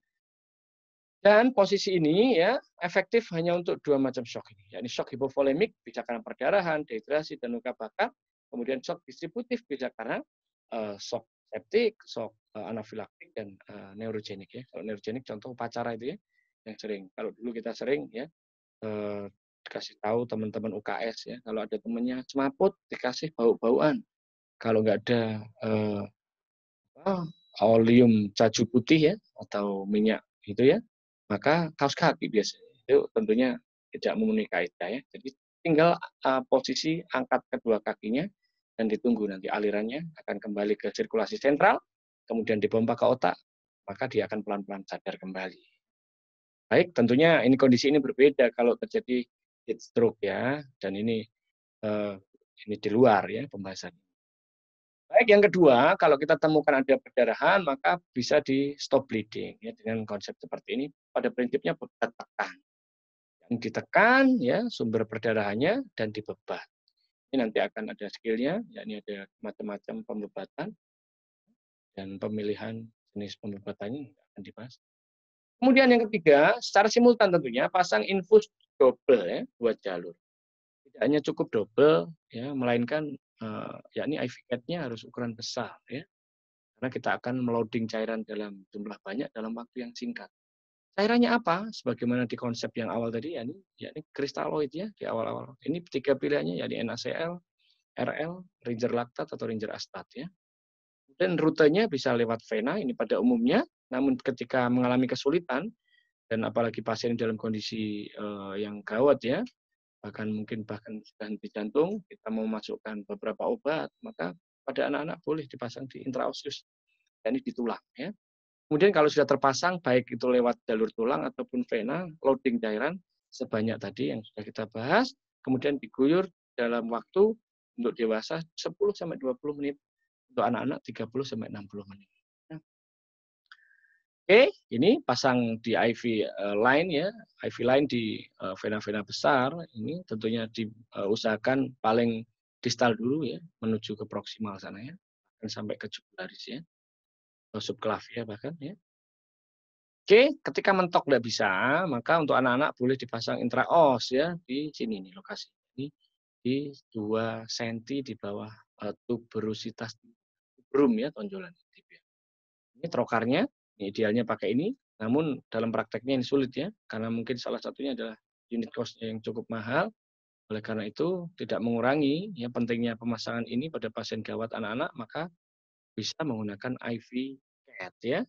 Dan posisi ini ya efektif hanya untuk dua macam shock ini, yakni shock hipovolemik bisa karena perdarahan, dehidrasi dan luka bakar, kemudian shock distributif bisa karena uh, shock septik, shock uh, anafilaktik dan uh, neurogenik ya. Kalau neurogenik contoh upacara itu ya yang sering. Kalau dulu kita sering ya uh, dikasih tahu teman-teman UKS ya, kalau ada temennya semaput dikasih bau-bauan. Kalau nggak ada uh, apa, oleum caju putih ya atau minyak gitu ya maka kaos kaki biasanya itu tentunya tidak memenuhi kaidah ya. Jadi tinggal uh, posisi angkat kedua kakinya dan ditunggu nanti alirannya akan kembali ke sirkulasi sentral, kemudian dipompa ke otak, maka dia akan pelan-pelan sadar kembali. Baik, tentunya ini kondisi ini berbeda kalau terjadi heat stroke ya, dan ini uh, ini di luar ya pembahasan. Baik, yang kedua, kalau kita temukan ada perdarahan, maka bisa di stop bleeding ya dengan konsep seperti ini pada prinsipnya bebat tekan. Yang ditekan ya sumber perdarahannya dan dibebat. Ini nanti akan ada skillnya, yakni ada macam-macam pembebatan dan pemilihan jenis pembebatannya akan dibahas. Kemudian yang ketiga, secara simultan tentunya pasang infus double ya, dua jalur. Tidak hanya cukup double ya, melainkan uh, yakni IV nya harus ukuran besar ya karena kita akan meloading cairan dalam jumlah banyak dalam waktu yang singkat. Cairannya apa? Sebagaimana di konsep yang awal tadi, ya ini ya kristaloid ya di awal-awal. Ini tiga pilihannya, yaitu NaCl, RL, Ringer laktat atau Ringer astat ya. Dan rutenya bisa lewat vena, ini pada umumnya. Namun ketika mengalami kesulitan, dan apalagi pasien dalam kondisi uh, yang gawat ya, bahkan mungkin bahkan sudah henti jantung, kita mau masukkan beberapa obat, maka pada anak-anak boleh dipasang di intraosius, dan di tulang ya. Kemudian kalau sudah terpasang, baik itu lewat jalur tulang ataupun vena, loading cairan sebanyak tadi yang sudah kita bahas, kemudian diguyur dalam waktu untuk dewasa 10 20 menit, untuk anak-anak 30 60 menit. Oke, Oke, ini pasang di IV eh, line ya, IV line di eh, vena-vena besar, ini tentunya diusahakan eh, paling distal dulu ya, menuju ke proximal sana ya, dan sampai ke jugularis ya subklavia bahkan ya. Oke, ketika mentok tidak bisa, maka untuk anak-anak boleh dipasang intraos ya di sini nih lokasi ini di 2 cm di bawah uh, tuberositas tuberum ya tonjolan ya. Ini trokarnya, ini idealnya pakai ini, namun dalam prakteknya ini sulit ya, karena mungkin salah satunya adalah unit cost yang cukup mahal. Oleh karena itu tidak mengurangi ya pentingnya pemasangan ini pada pasien gawat anak-anak, maka bisa menggunakan IV cat ya,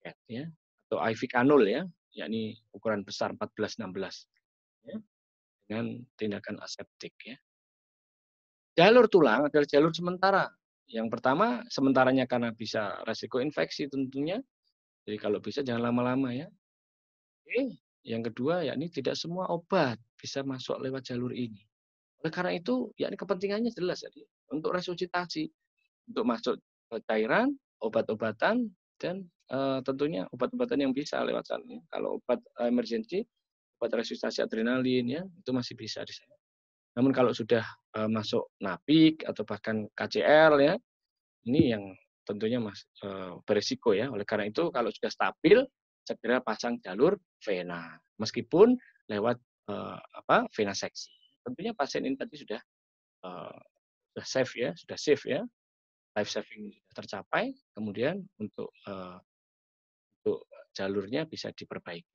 cat ya atau IV kanul ya, yakni ukuran besar 14-16 ya, dengan tindakan aseptik ya. Jalur tulang adalah jalur sementara. Yang pertama sementaranya karena bisa resiko infeksi tentunya. Jadi kalau bisa jangan lama-lama ya. Oke, yang kedua yakni tidak semua obat bisa masuk lewat jalur ini. Oleh karena itu, yakni kepentingannya jelas jadi untuk resusitasi, untuk masuk cairan, obat-obatan, dan uh, tentunya obat-obatan yang bisa lewat sana. Ya. Kalau obat emergensi, obat resusitasi adrenalin ya, itu masih bisa di sana. Namun kalau sudah uh, masuk napik atau bahkan KCR ya, ini yang tentunya mas, uh, berisiko ya. Oleh karena itu kalau sudah stabil, segera pasang jalur vena. Meskipun lewat uh, apa vena seksi. Tentunya pasien ini tadi sudah uh, sudah safe ya, sudah safe ya, life saving tercapai, kemudian untuk uh, untuk jalurnya bisa diperbaiki.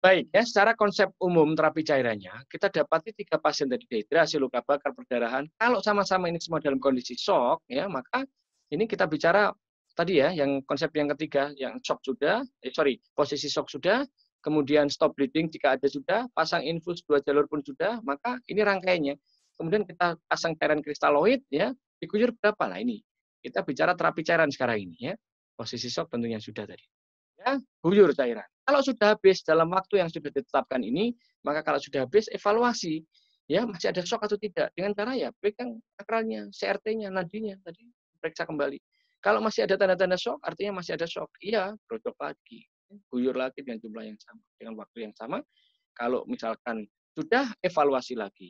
Baik, ya, secara konsep umum terapi cairannya, kita dapati tiga pasien dari dehidrasi, luka bakar, perdarahan. Kalau sama-sama ini semua dalam kondisi shock, ya maka ini kita bicara tadi ya, yang konsep yang ketiga, yang shock sudah, eh, sorry, posisi shock sudah, kemudian stop bleeding jika ada sudah, pasang infus dua jalur pun sudah, maka ini rangkaiannya kemudian kita pasang cairan kristaloid ya, dikuyur berapa? lah ini kita bicara terapi cairan sekarang ini ya. Posisi shock tentunya sudah tadi. Ya, guyur cairan. Kalau sudah habis dalam waktu yang sudah ditetapkan ini, maka kalau sudah habis evaluasi ya masih ada shock atau tidak dengan cara ya pegang akralnya, CRT-nya, nadinya tadi periksa kembali. Kalau masih ada tanda-tanda shock, artinya masih ada shock. Iya, rodok lagi. Ya, guyur lagi dengan jumlah yang sama, dengan waktu yang sama. Kalau misalkan sudah evaluasi lagi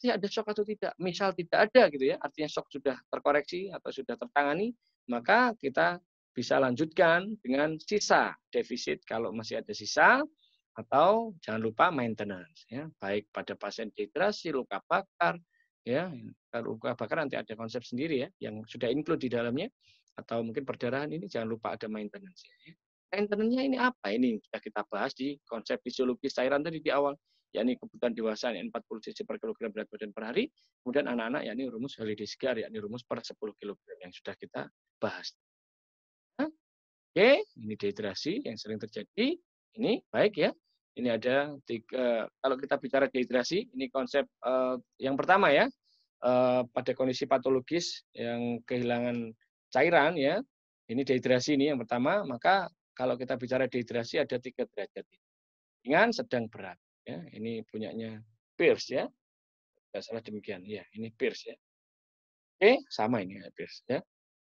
sih ada shock atau tidak? Misal tidak ada gitu ya, artinya shock sudah terkoreksi atau sudah tertangani, maka kita bisa lanjutkan dengan sisa defisit kalau masih ada sisa atau jangan lupa maintenance ya baik pada pasien dehidrasi luka bakar ya luka bakar nanti ada konsep sendiri ya yang sudah include di dalamnya atau mungkin perdarahan ini jangan lupa ada maintenance ya. maintenance-nya ini apa ini sudah kita bahas di konsep fisiologi cairan tadi di awal yakni kebutuhan dewasa yakni 40 cc per kilogram berat badan per hari, kemudian anak-anak yakni rumus Holiday-Segar yakni rumus per 10 kilogram yang sudah kita bahas. Oke, ini dehidrasi yang sering terjadi. Ini baik ya. Ini ada tiga, kalau kita bicara dehidrasi, ini konsep uh, yang pertama ya, Uh, pada kondisi patologis yang kehilangan cairan ya. Ini dehidrasi ini yang pertama, maka kalau kita bicara dehidrasi ada tiga derajat. Ringan, sedang, berat. Ya, ini punyanya Pierce ya. Tidak salah demikian. Ya, ini Pierce ya. Oke, sama ini ya, Pierce ya.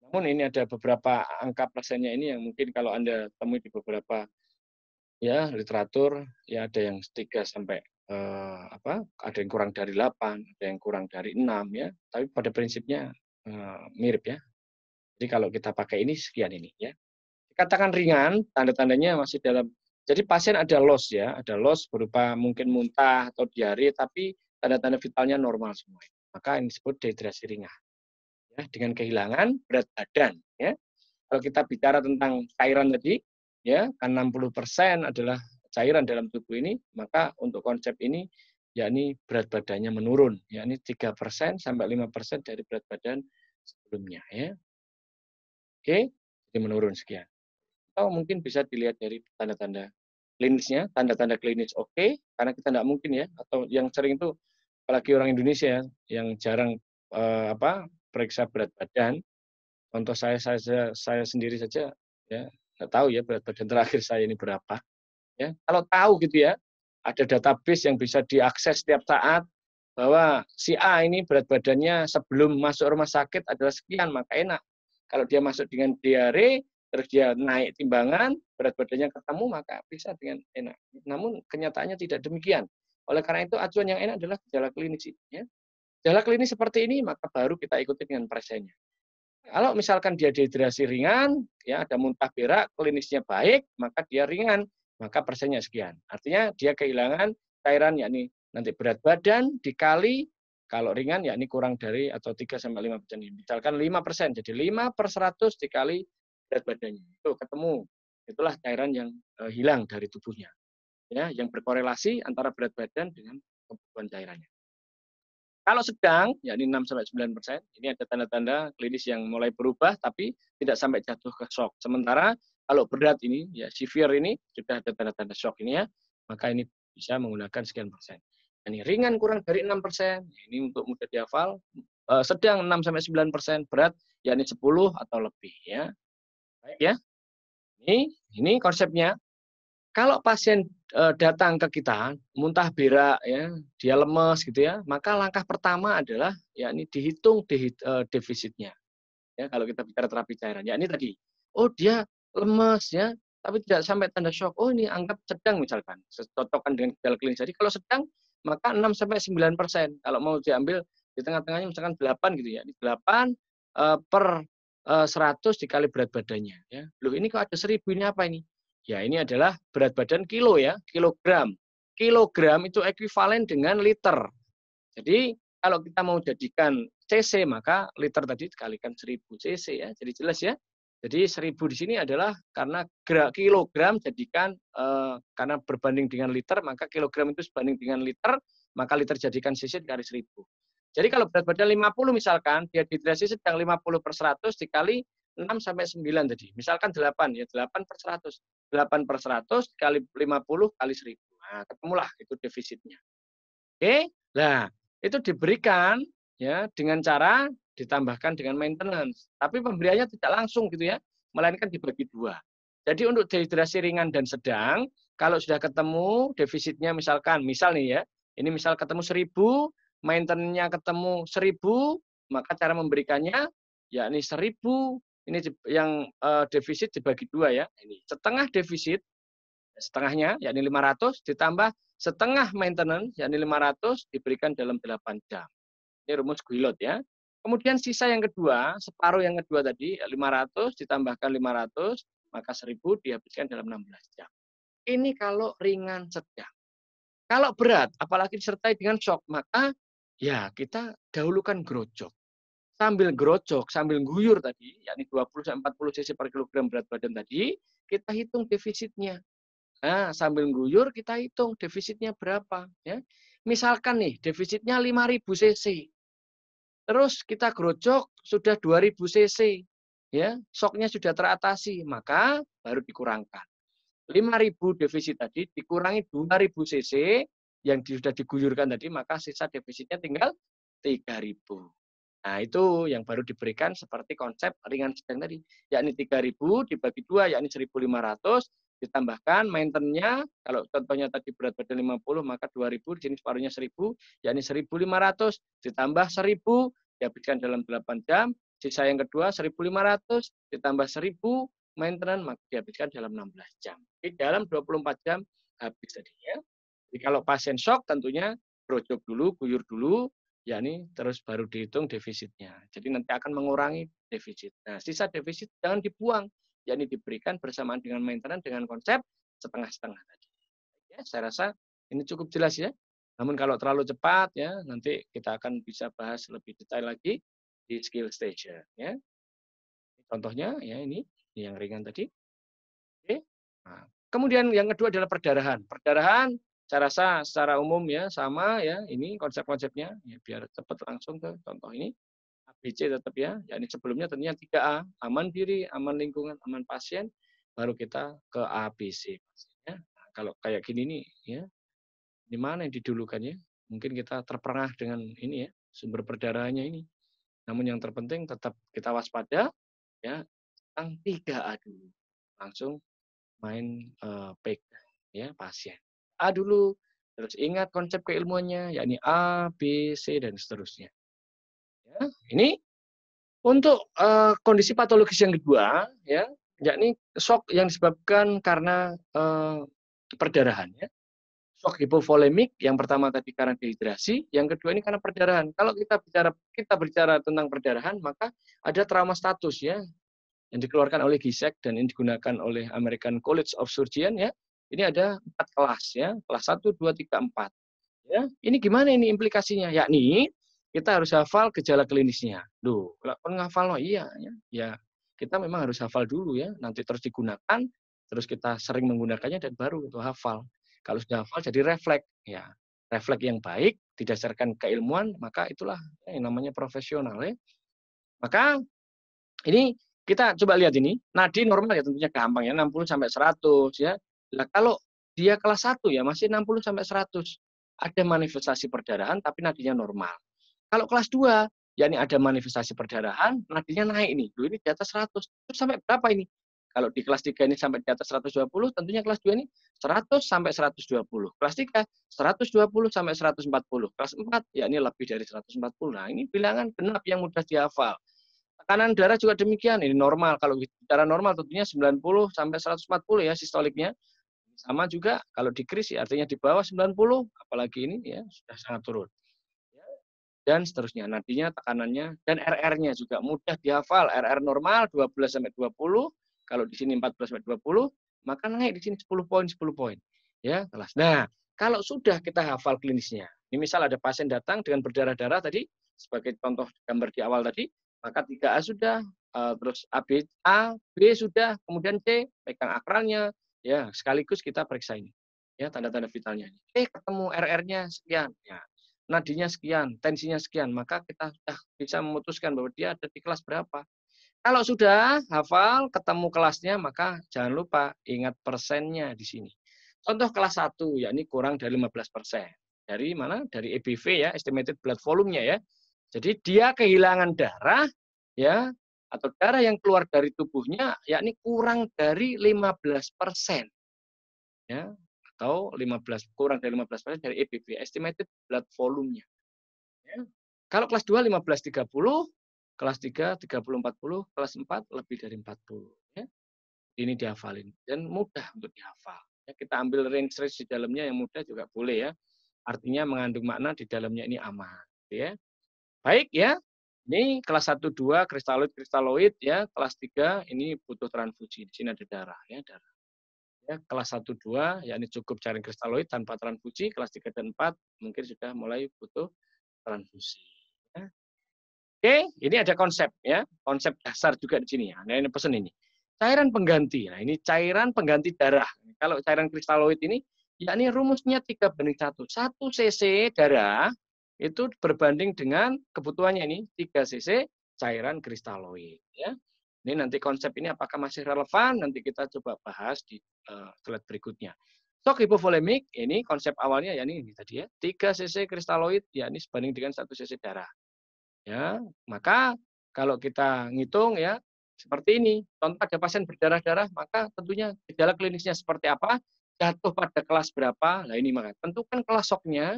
Namun ini ada beberapa angka persennya ini yang mungkin kalau Anda temui di beberapa ya literatur ya ada yang 3 sampai eh, apa? Ada yang kurang dari 8, ada yang kurang dari 6 ya. Tapi pada prinsipnya eh, mirip ya. Jadi kalau kita pakai ini sekian ini ya. Dikatakan ringan, tanda-tandanya masih dalam jadi pasien ada loss ya, ada loss berupa mungkin muntah atau diare, tapi tanda-tanda vitalnya normal semua. Maka ini disebut dehidrasi ringan. Ya, dengan kehilangan berat badan. Ya. Kalau kita bicara tentang cairan tadi, ya kan 60% adalah cairan dalam tubuh ini, maka untuk konsep ini yakni berat badannya menurun, yakni 3% sampai 5% dari berat badan sebelumnya ya. Oke, jadi menurun sekian. Atau mungkin bisa dilihat dari tanda-tanda klinisnya, tanda-tanda klinis oke, okay, karena kita tidak mungkin ya, atau yang sering itu apalagi orang Indonesia ya, yang jarang eh, apa periksa berat badan. Contoh saya saya saya sendiri saja ya nggak tahu ya berat badan terakhir saya ini berapa. Ya kalau tahu gitu ya, ada database yang bisa diakses setiap saat bahwa si A ini berat badannya sebelum masuk rumah sakit adalah sekian maka enak. Kalau dia masuk dengan diare, terus dia naik timbangan, berat badannya ketemu, maka bisa dengan enak. Namun kenyataannya tidak demikian. Oleh karena itu acuan yang enak adalah gejala klinis. Ya. Gejala klinis seperti ini, maka baru kita ikuti dengan presennya. Kalau misalkan dia dehidrasi ringan, ya ada muntah berak, klinisnya baik, maka dia ringan, maka persennya sekian. Artinya dia kehilangan cairan yakni nanti berat badan dikali kalau ringan yakni kurang dari atau 3 sampai 5 persen. Misalkan 5 persen, jadi 5 per 100 dikali berat badannya itu ketemu itulah cairan yang uh, hilang dari tubuhnya ya yang berkorelasi antara berat badan dengan kebutuhan cairannya kalau sedang yakni 6 sampai 9 persen ini ada tanda-tanda klinis yang mulai berubah tapi tidak sampai jatuh ke shock sementara kalau berat ini ya severe ini sudah ada tanda-tanda shock ini ya maka ini bisa menggunakan sekian persen ini ringan kurang dari 6 persen ini untuk mudah dihafal eh, sedang 6 sampai 9 persen berat yakni 10 atau lebih ya Baik ya. Ini ini konsepnya. Kalau pasien e, datang ke kita muntah berak ya, dia lemes gitu ya, maka langkah pertama adalah ya ini dihitung di, e, defisitnya. Ya, kalau kita bicara terapi cairan, ya ini tadi. Oh, dia lemes ya, tapi tidak sampai tanda shock. Oh, ini anggap sedang misalkan. Cocokkan dengan gejala klinis. Jadi kalau sedang maka 6 sampai 9 persen. Kalau mau diambil di tengah-tengahnya misalkan 8 gitu ya. 8 e, per 100 eh, dikali berat badannya. Ya. Loh ini kok ada 1000 ini apa ini? Ya ini adalah berat badan kilo ya, kilogram. Kilogram itu ekuivalen dengan liter. Jadi kalau kita mau jadikan cc maka liter tadi dikalikan 1000 cc ya. Jadi jelas ya. Jadi 1000 di sini adalah karena kilogram jadikan eh, karena berbanding dengan liter maka kilogram itu sebanding dengan liter maka liter jadikan cc dikali 1000. Jadi kalau berat badan 50 misalkan, dia dehidrasi sedang 50 per 100 dikali 6 sampai 9 tadi. Misalkan 8 ya, 8 per 100. 8 per 100 dikali 50 kali 1000. Nah, ketemulah itu defisitnya. Oke? Nah, itu diberikan ya dengan cara ditambahkan dengan maintenance. Tapi pemberiannya tidak langsung gitu ya, melainkan dibagi dua. Jadi untuk dehidrasi ringan dan sedang, kalau sudah ketemu defisitnya misalkan, misal nih ya, ini misal ketemu 1000, maintenance-nya ketemu 1000, maka cara memberikannya yakni ini 1000, ini yang uh, defisit dibagi dua ya. Ini setengah defisit setengahnya yakni 500 ditambah setengah maintenance yakni 500 diberikan dalam 8 jam. Ini rumus Guillot ya. Kemudian sisa yang kedua, separuh yang kedua tadi 500 ditambahkan 500 maka 1000 dihabiskan dalam 16 jam. Ini kalau ringan sedang. Kalau berat, apalagi disertai dengan shock, maka ya kita dahulukan grojok. Sambil grojok, sambil guyur tadi, yakni 20-40 cc per kilogram berat badan tadi, kita hitung defisitnya. Nah, sambil guyur kita hitung defisitnya berapa. Ya. Misalkan nih, defisitnya 5000 cc. Terus kita grojok sudah 2000 cc. Ya, soknya sudah teratasi, maka baru dikurangkan. 5000 defisit tadi dikurangi 2000 cc yang sudah diguyurkan tadi, maka sisa defisitnya tinggal 3.000. Nah, itu yang baru diberikan seperti konsep ringan sedang tadi, yakni 3.000 dibagi dua, yakni 1.500, ditambahkan maintenance-nya kalau contohnya tadi berat badan 50 maka 2000 di sini separuhnya 1000 yakni 1500 ditambah 1000 dihabiskan dalam 8 jam sisa yang kedua 1500 ditambah 1000 maintenance maka dihabiskan dalam 16 jam. Jadi dalam 24 jam habis tadi ya. Jadi kalau pasien shock tentunya rojok dulu, guyur dulu, yakni terus baru dihitung defisitnya. Jadi nanti akan mengurangi defisit. Nah, sisa defisit jangan dibuang, yakni diberikan bersamaan dengan maintenance dengan konsep setengah-setengah tadi. Ya, saya rasa ini cukup jelas ya. Namun kalau terlalu cepat ya, nanti kita akan bisa bahas lebih detail lagi di skill stage ya. Contohnya ya ini, ini yang ringan tadi. Oke. Nah, kemudian yang kedua adalah perdarahan. Perdarahan saya rasa secara umum ya sama ya ini konsep-konsepnya ya biar cepat langsung ke contoh ini. ABC tetap ya, yakni sebelumnya tentunya 3A, aman diri, aman lingkungan, aman pasien, baru kita ke ABC. Ya. Nah, kalau kayak gini nih ya, di mana yang didulukan ya? Mungkin kita terperangah dengan ini ya, sumber perdarahannya ini. Namun yang terpenting tetap kita waspada ya, tentang 3A dulu. Langsung main uh, eh, PEG ya pasien. A dulu, terus ingat konsep keilmuannya, yakni A, B, C, dan seterusnya. Ya, ini untuk uh, kondisi patologis yang kedua, ya, yakni shock yang disebabkan karena uh, perdarahan. Ya. Shock hipovolemik yang pertama tadi karena dehidrasi, yang kedua ini karena perdarahan. Kalau kita bicara kita bicara tentang perdarahan, maka ada trauma status ya yang dikeluarkan oleh GISEC dan yang digunakan oleh American College of Surgeon ya ini ada empat kelas ya, kelas 1, 2, 3, 4. Ya, ini gimana ini implikasinya? Yakni kita harus hafal gejala klinisnya. Duh, penghafal loh iya ya. ya. Kita memang harus hafal dulu ya, nanti terus digunakan, terus kita sering menggunakannya dan baru itu hafal. Kalau sudah hafal jadi refleks ya. Refleks yang baik didasarkan keilmuan, maka itulah ya, yang namanya profesional ya. Maka ini kita coba lihat ini, nadi normal ya tentunya gampang ya 60 sampai 100 ya. Nah, kalau dia kelas 1 ya masih 60 sampai 100. Ada manifestasi perdarahan tapi nadinya normal. Kalau kelas 2 yakni ada manifestasi perdarahan, nadinya naik ini Dulu ini di atas 100. Terus sampai berapa ini? Kalau di kelas 3 ini sampai di atas 120, tentunya kelas 2 ini 100 sampai 120. Kelas 3 120 sampai 140. Kelas 4 ya ini lebih dari 140. Nah, ini bilangan genap yang mudah dihafal. Tekanan darah juga demikian, ini normal. Kalau bicara normal tentunya 90 sampai 140 ya sistoliknya. Sama juga kalau di krisis ya, artinya di bawah 90 apalagi ini ya sudah sangat turun. Ya, dan seterusnya nantinya tekanannya dan RR-nya juga mudah dihafal. RR normal 12 sampai 20, kalau di sini 14 sampai 20, maka naik di sini 10 poin 10 poin. Ya, kelas. Nah, kalau sudah kita hafal klinisnya. Ini misal ada pasien datang dengan berdarah-darah tadi sebagai contoh gambar di awal tadi, maka 3A sudah, eh, terus A, A, B sudah, kemudian C, pegang akralnya, Ya, sekaligus kita periksa ini. Ya, tanda-tanda vitalnya. Eh, ketemu RR-nya sekian. Ya, nadinya sekian, tensinya sekian. Maka kita sudah bisa memutuskan bahwa dia ada di kelas berapa. Kalau sudah hafal, ketemu kelasnya, maka jangan lupa ingat persennya di sini. Contoh kelas 1, yakni kurang dari 15 persen. Dari mana? Dari EBV ya, estimated blood volume-nya ya. Jadi dia kehilangan darah, ya atau darah yang keluar dari tubuhnya yakni kurang dari 15 persen. Ya, atau 15 kurang dari 15 persen dari EBV, estimated blood volume-nya. Ya. Kalau kelas 2 15 30, kelas 3 30 40, kelas 4 lebih dari 40. Ya. Ini dihafalin dan mudah untuk dihafal. Ya, kita ambil range range di dalamnya yang mudah juga boleh ya. Artinya mengandung makna di dalamnya ini aman. Gitu ya. Baik ya, ini kelas 1 2 kristaloid kristaloid ya, kelas 3 ini butuh transfusi. Di sini ada darah ya, darah. Ya, kelas 1 2 yakni cukup jaring kristaloid tanpa transfusi, kelas 3 dan 4 mungkin sudah mulai butuh transfusi. Ya. Oke, ini ada konsep ya, konsep dasar juga di sini ya. Nah, ini pesan ini. Cairan pengganti. Nah, ini cairan pengganti darah. Kalau cairan kristaloid ini yakni rumusnya 3 banding 1. 1 cc darah itu berbanding dengan kebutuhannya ini 3 cc cairan kristaloid ya. Ini nanti konsep ini apakah masih relevan nanti kita coba bahas di uh, slide berikutnya. Stok hipovolemik ini konsep awalnya ya ini tadi ya 3 cc kristaloid ya ini sebanding dengan 1 cc darah. Ya, maka kalau kita ngitung ya seperti ini. Contoh ada pasien berdarah-darah, maka tentunya gejala klinisnya seperti apa, jatuh pada kelas berapa. Nah ini maka tentukan kelas soknya,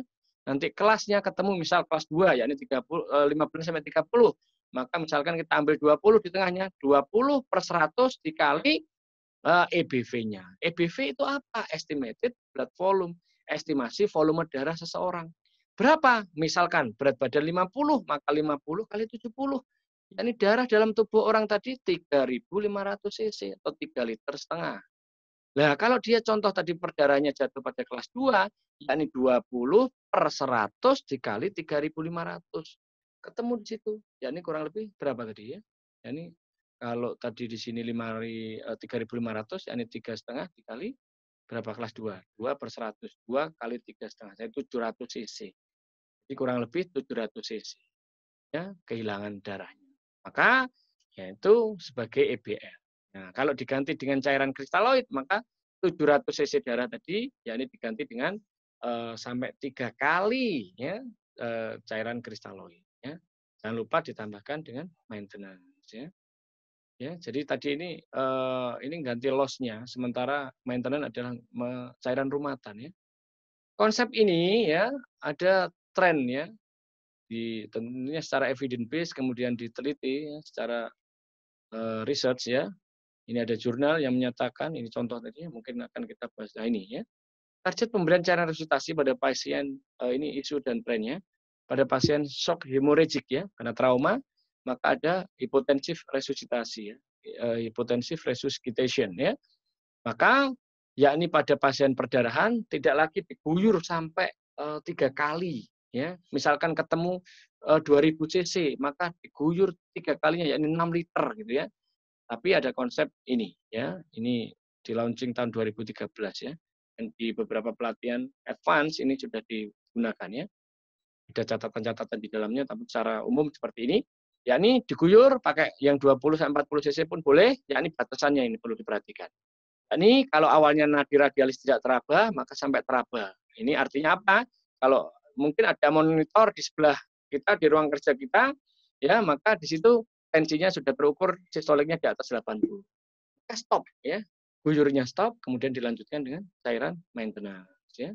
nanti kelasnya ketemu misal kelas 2 ya ini 30 15 sampai 30 maka misalkan kita ambil 20 di tengahnya 20 per 100 dikali EBV-nya eh, e EBV itu apa estimated blood volume estimasi volume darah seseorang berapa misalkan berat badan 50 maka 50 kali 70 ini darah dalam tubuh orang tadi 3.500 cc atau 3 liter setengah Nah, kalau dia contoh tadi perdaranya jatuh pada kelas 2, yakni 20 per 100 dikali 3.500. Ketemu di situ, yakni kurang lebih berapa tadi ya? Yakni kalau tadi di sini 5, 3.500, eh, yakni 3 setengah dikali berapa kelas 2? 2 per 100, 2 kali 3 setengah, jadi 700 cc. Jadi kurang lebih 700 cc ya, kehilangan darahnya. Maka yaitu sebagai EBR. Nah, kalau diganti dengan cairan kristaloid, maka 700 cc darah tadi, ya ini diganti dengan uh, sampai tiga kali ya uh, cairan kristaloid. Ya. Jangan lupa ditambahkan dengan maintenance. Ya. Ya, jadi tadi ini uh, ini ganti lossnya, sementara maintenance adalah cairan rumatan ya. Konsep ini ya ada tren ya di tentunya secara evidence based kemudian diteliti ya, secara uh, research ya ini ada jurnal yang menyatakan, ini contoh tadi, mungkin akan kita bahas nah ini ya. Target pemberian cairan resusitasi pada pasien, eh, ini isu dan trennya, pada pasien shock hemorrhagic ya, karena trauma, maka ada hipotensif resusitasi ya, eh, hipotensif resuscitation ya. Maka yakni pada pasien perdarahan tidak lagi diguyur sampai eh, tiga kali ya. Misalkan ketemu 2000 cc maka diguyur tiga kalinya yakni 6 liter gitu ya. Tapi ada konsep ini ya, ini di launching tahun 2013 ya. Dan di beberapa pelatihan advance ini sudah digunakan ya. Ada catatan-catatan di dalamnya tapi secara umum seperti ini yakni diguyur pakai yang 20 sampai 40 cc pun boleh, yakni batasannya ini perlu diperhatikan. Ini kalau awalnya nadi radialis tidak teraba, maka sampai teraba. Ini artinya apa? Kalau mungkin ada monitor di sebelah kita di ruang kerja kita, ya maka di situ tensinya sudah terukur, sistoliknya di atas 80. Maka stop ya. Guyurnya stop, kemudian dilanjutkan dengan cairan maintenance ya.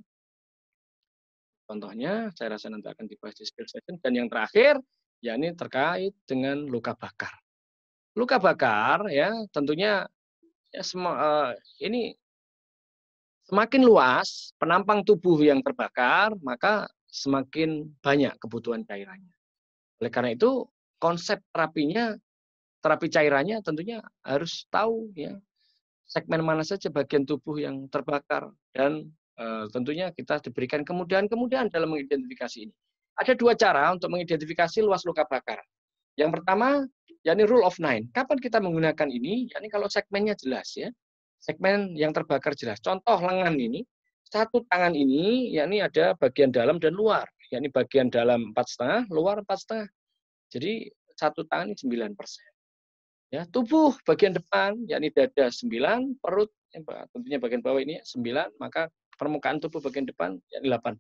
Contohnya, saya rasa nanti akan dibahas di skill session. Dan yang terakhir, yakni terkait dengan luka bakar. Luka bakar, ya tentunya ya, uh, ini semakin luas penampang tubuh yang terbakar, maka semakin banyak kebutuhan cairannya. Oleh karena itu, konsep terapinya, terapi cairannya tentunya harus tahu ya segmen mana saja bagian tubuh yang terbakar dan e, tentunya kita diberikan kemudahan-kemudahan dalam mengidentifikasi ini. Ada dua cara untuk mengidentifikasi luas luka bakar. Yang pertama, yakni rule of nine. Kapan kita menggunakan ini? Yakni kalau segmennya jelas ya. Segmen yang terbakar jelas. Contoh lengan ini, satu tangan ini yakni ada bagian dalam dan luar yakni bagian dalam empat setengah, luar empat setengah. Jadi satu tangan ini 9 persen. Ya, tubuh bagian depan, yakni dada 9, perut tentunya bagian bawah ini 9, maka permukaan tubuh bagian depan yakni 18.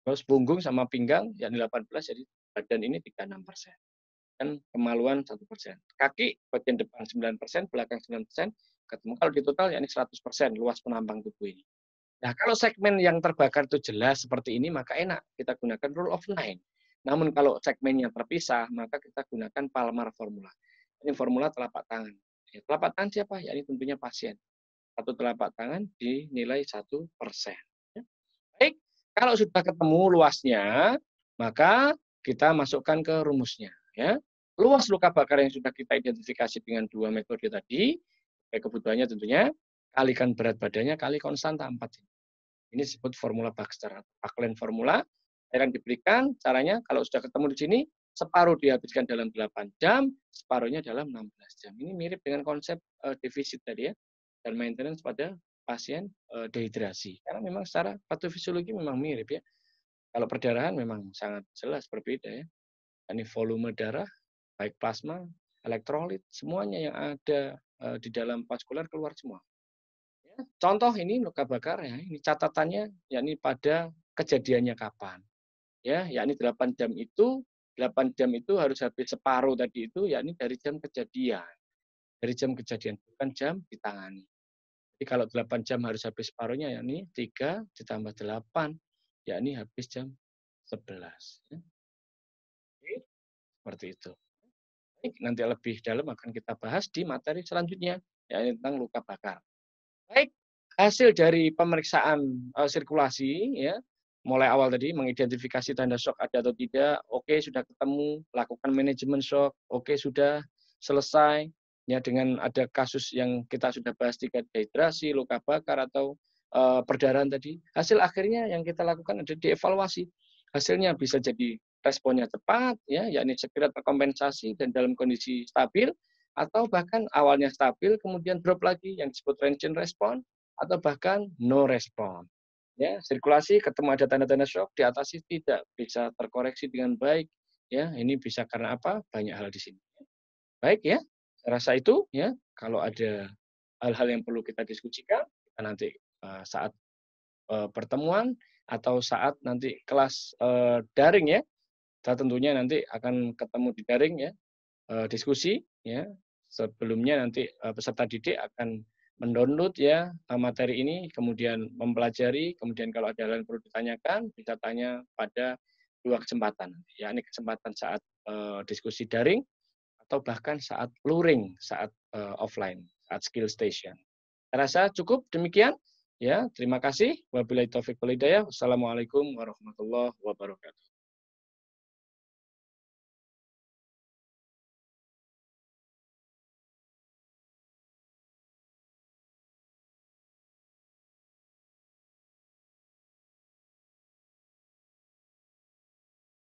Terus punggung sama pinggang yakni 18, jadi badan ini 36 persen. Dan kemaluan 1 persen. Kaki bagian depan 9 persen, belakang 9 persen, ketemu kalau di total yakni 100 persen luas penampang tubuh ini. Nah, kalau segmen yang terbakar itu jelas seperti ini, maka enak. Kita gunakan rule of nine. Namun kalau segmennya terpisah, maka kita gunakan palmar formula. Ini formula telapak tangan. Ya, telapak tangan siapa? Ya, ini tentunya pasien. Satu telapak tangan dinilai satu persen. Ya, baik, kalau sudah ketemu luasnya, maka kita masukkan ke rumusnya. Ya. Luas luka bakar yang sudah kita identifikasi dengan dua metode tadi, eh, kebutuhannya tentunya, kalikan berat badannya kali konstanta 4. Ini disebut formula Baxter, Buckland formula, yang diberikan caranya kalau sudah ketemu di sini, separuh dihabiskan dalam 8 jam, separuhnya dalam 16 jam. Ini mirip dengan konsep uh, defisit tadi ya, dan maintenance pada pasien uh, dehidrasi. Karena memang secara patofisiologi memang mirip ya. Kalau perdarahan memang sangat jelas berbeda ya. Ini volume darah, baik plasma, elektrolit, semuanya yang ada uh, di dalam vaskular keluar semua. Ya, contoh ini luka bakar ya, ini catatannya yakni pada kejadiannya kapan ya yakni 8 jam itu 8 jam itu harus habis separuh tadi itu yakni dari jam kejadian dari jam kejadian bukan jam ditangani jadi kalau 8 jam harus habis separuhnya yakni 3 ditambah 8 yakni habis jam 11 ya. seperti itu nanti lebih dalam akan kita bahas di materi selanjutnya yakni tentang luka bakar baik hasil dari pemeriksaan uh, sirkulasi ya mulai awal tadi mengidentifikasi tanda shock ada atau tidak, oke okay, sudah ketemu, lakukan manajemen shock, oke okay, sudah selesai ya dengan ada kasus yang kita sudah bahas tiga dehidrasi, luka bakar atau e, perdarahan tadi, hasil akhirnya yang kita lakukan ada dievaluasi. Hasilnya bisa jadi responnya cepat ya, yakni segera terkompensasi dan dalam kondisi stabil atau bahkan awalnya stabil kemudian drop lagi yang disebut transient response, atau bahkan no response ya sirkulasi ketemu ada tanda-tanda shock di itu tidak bisa terkoreksi dengan baik ya ini bisa karena apa banyak hal di sini baik ya rasa itu ya kalau ada hal-hal yang perlu kita diskusikan kita nanti eh, saat eh, pertemuan atau saat nanti kelas eh, daring ya kita tentunya nanti akan ketemu di daring ya diskusi ya sebelumnya nanti peserta didik akan mendownload ya eh, materi ini, kemudian mempelajari, kemudian kalau ada yang perlu ditanyakan, bisa tanya pada dua kesempatan, yakni kesempatan saat uh, diskusi daring atau bahkan saat luring, saat uh, offline, saat skill station. rasa cukup demikian. Ya, terima kasih. Wabillahi taufik walhidayah. Wassalamualaikum warahmatullahi wabarakatuh.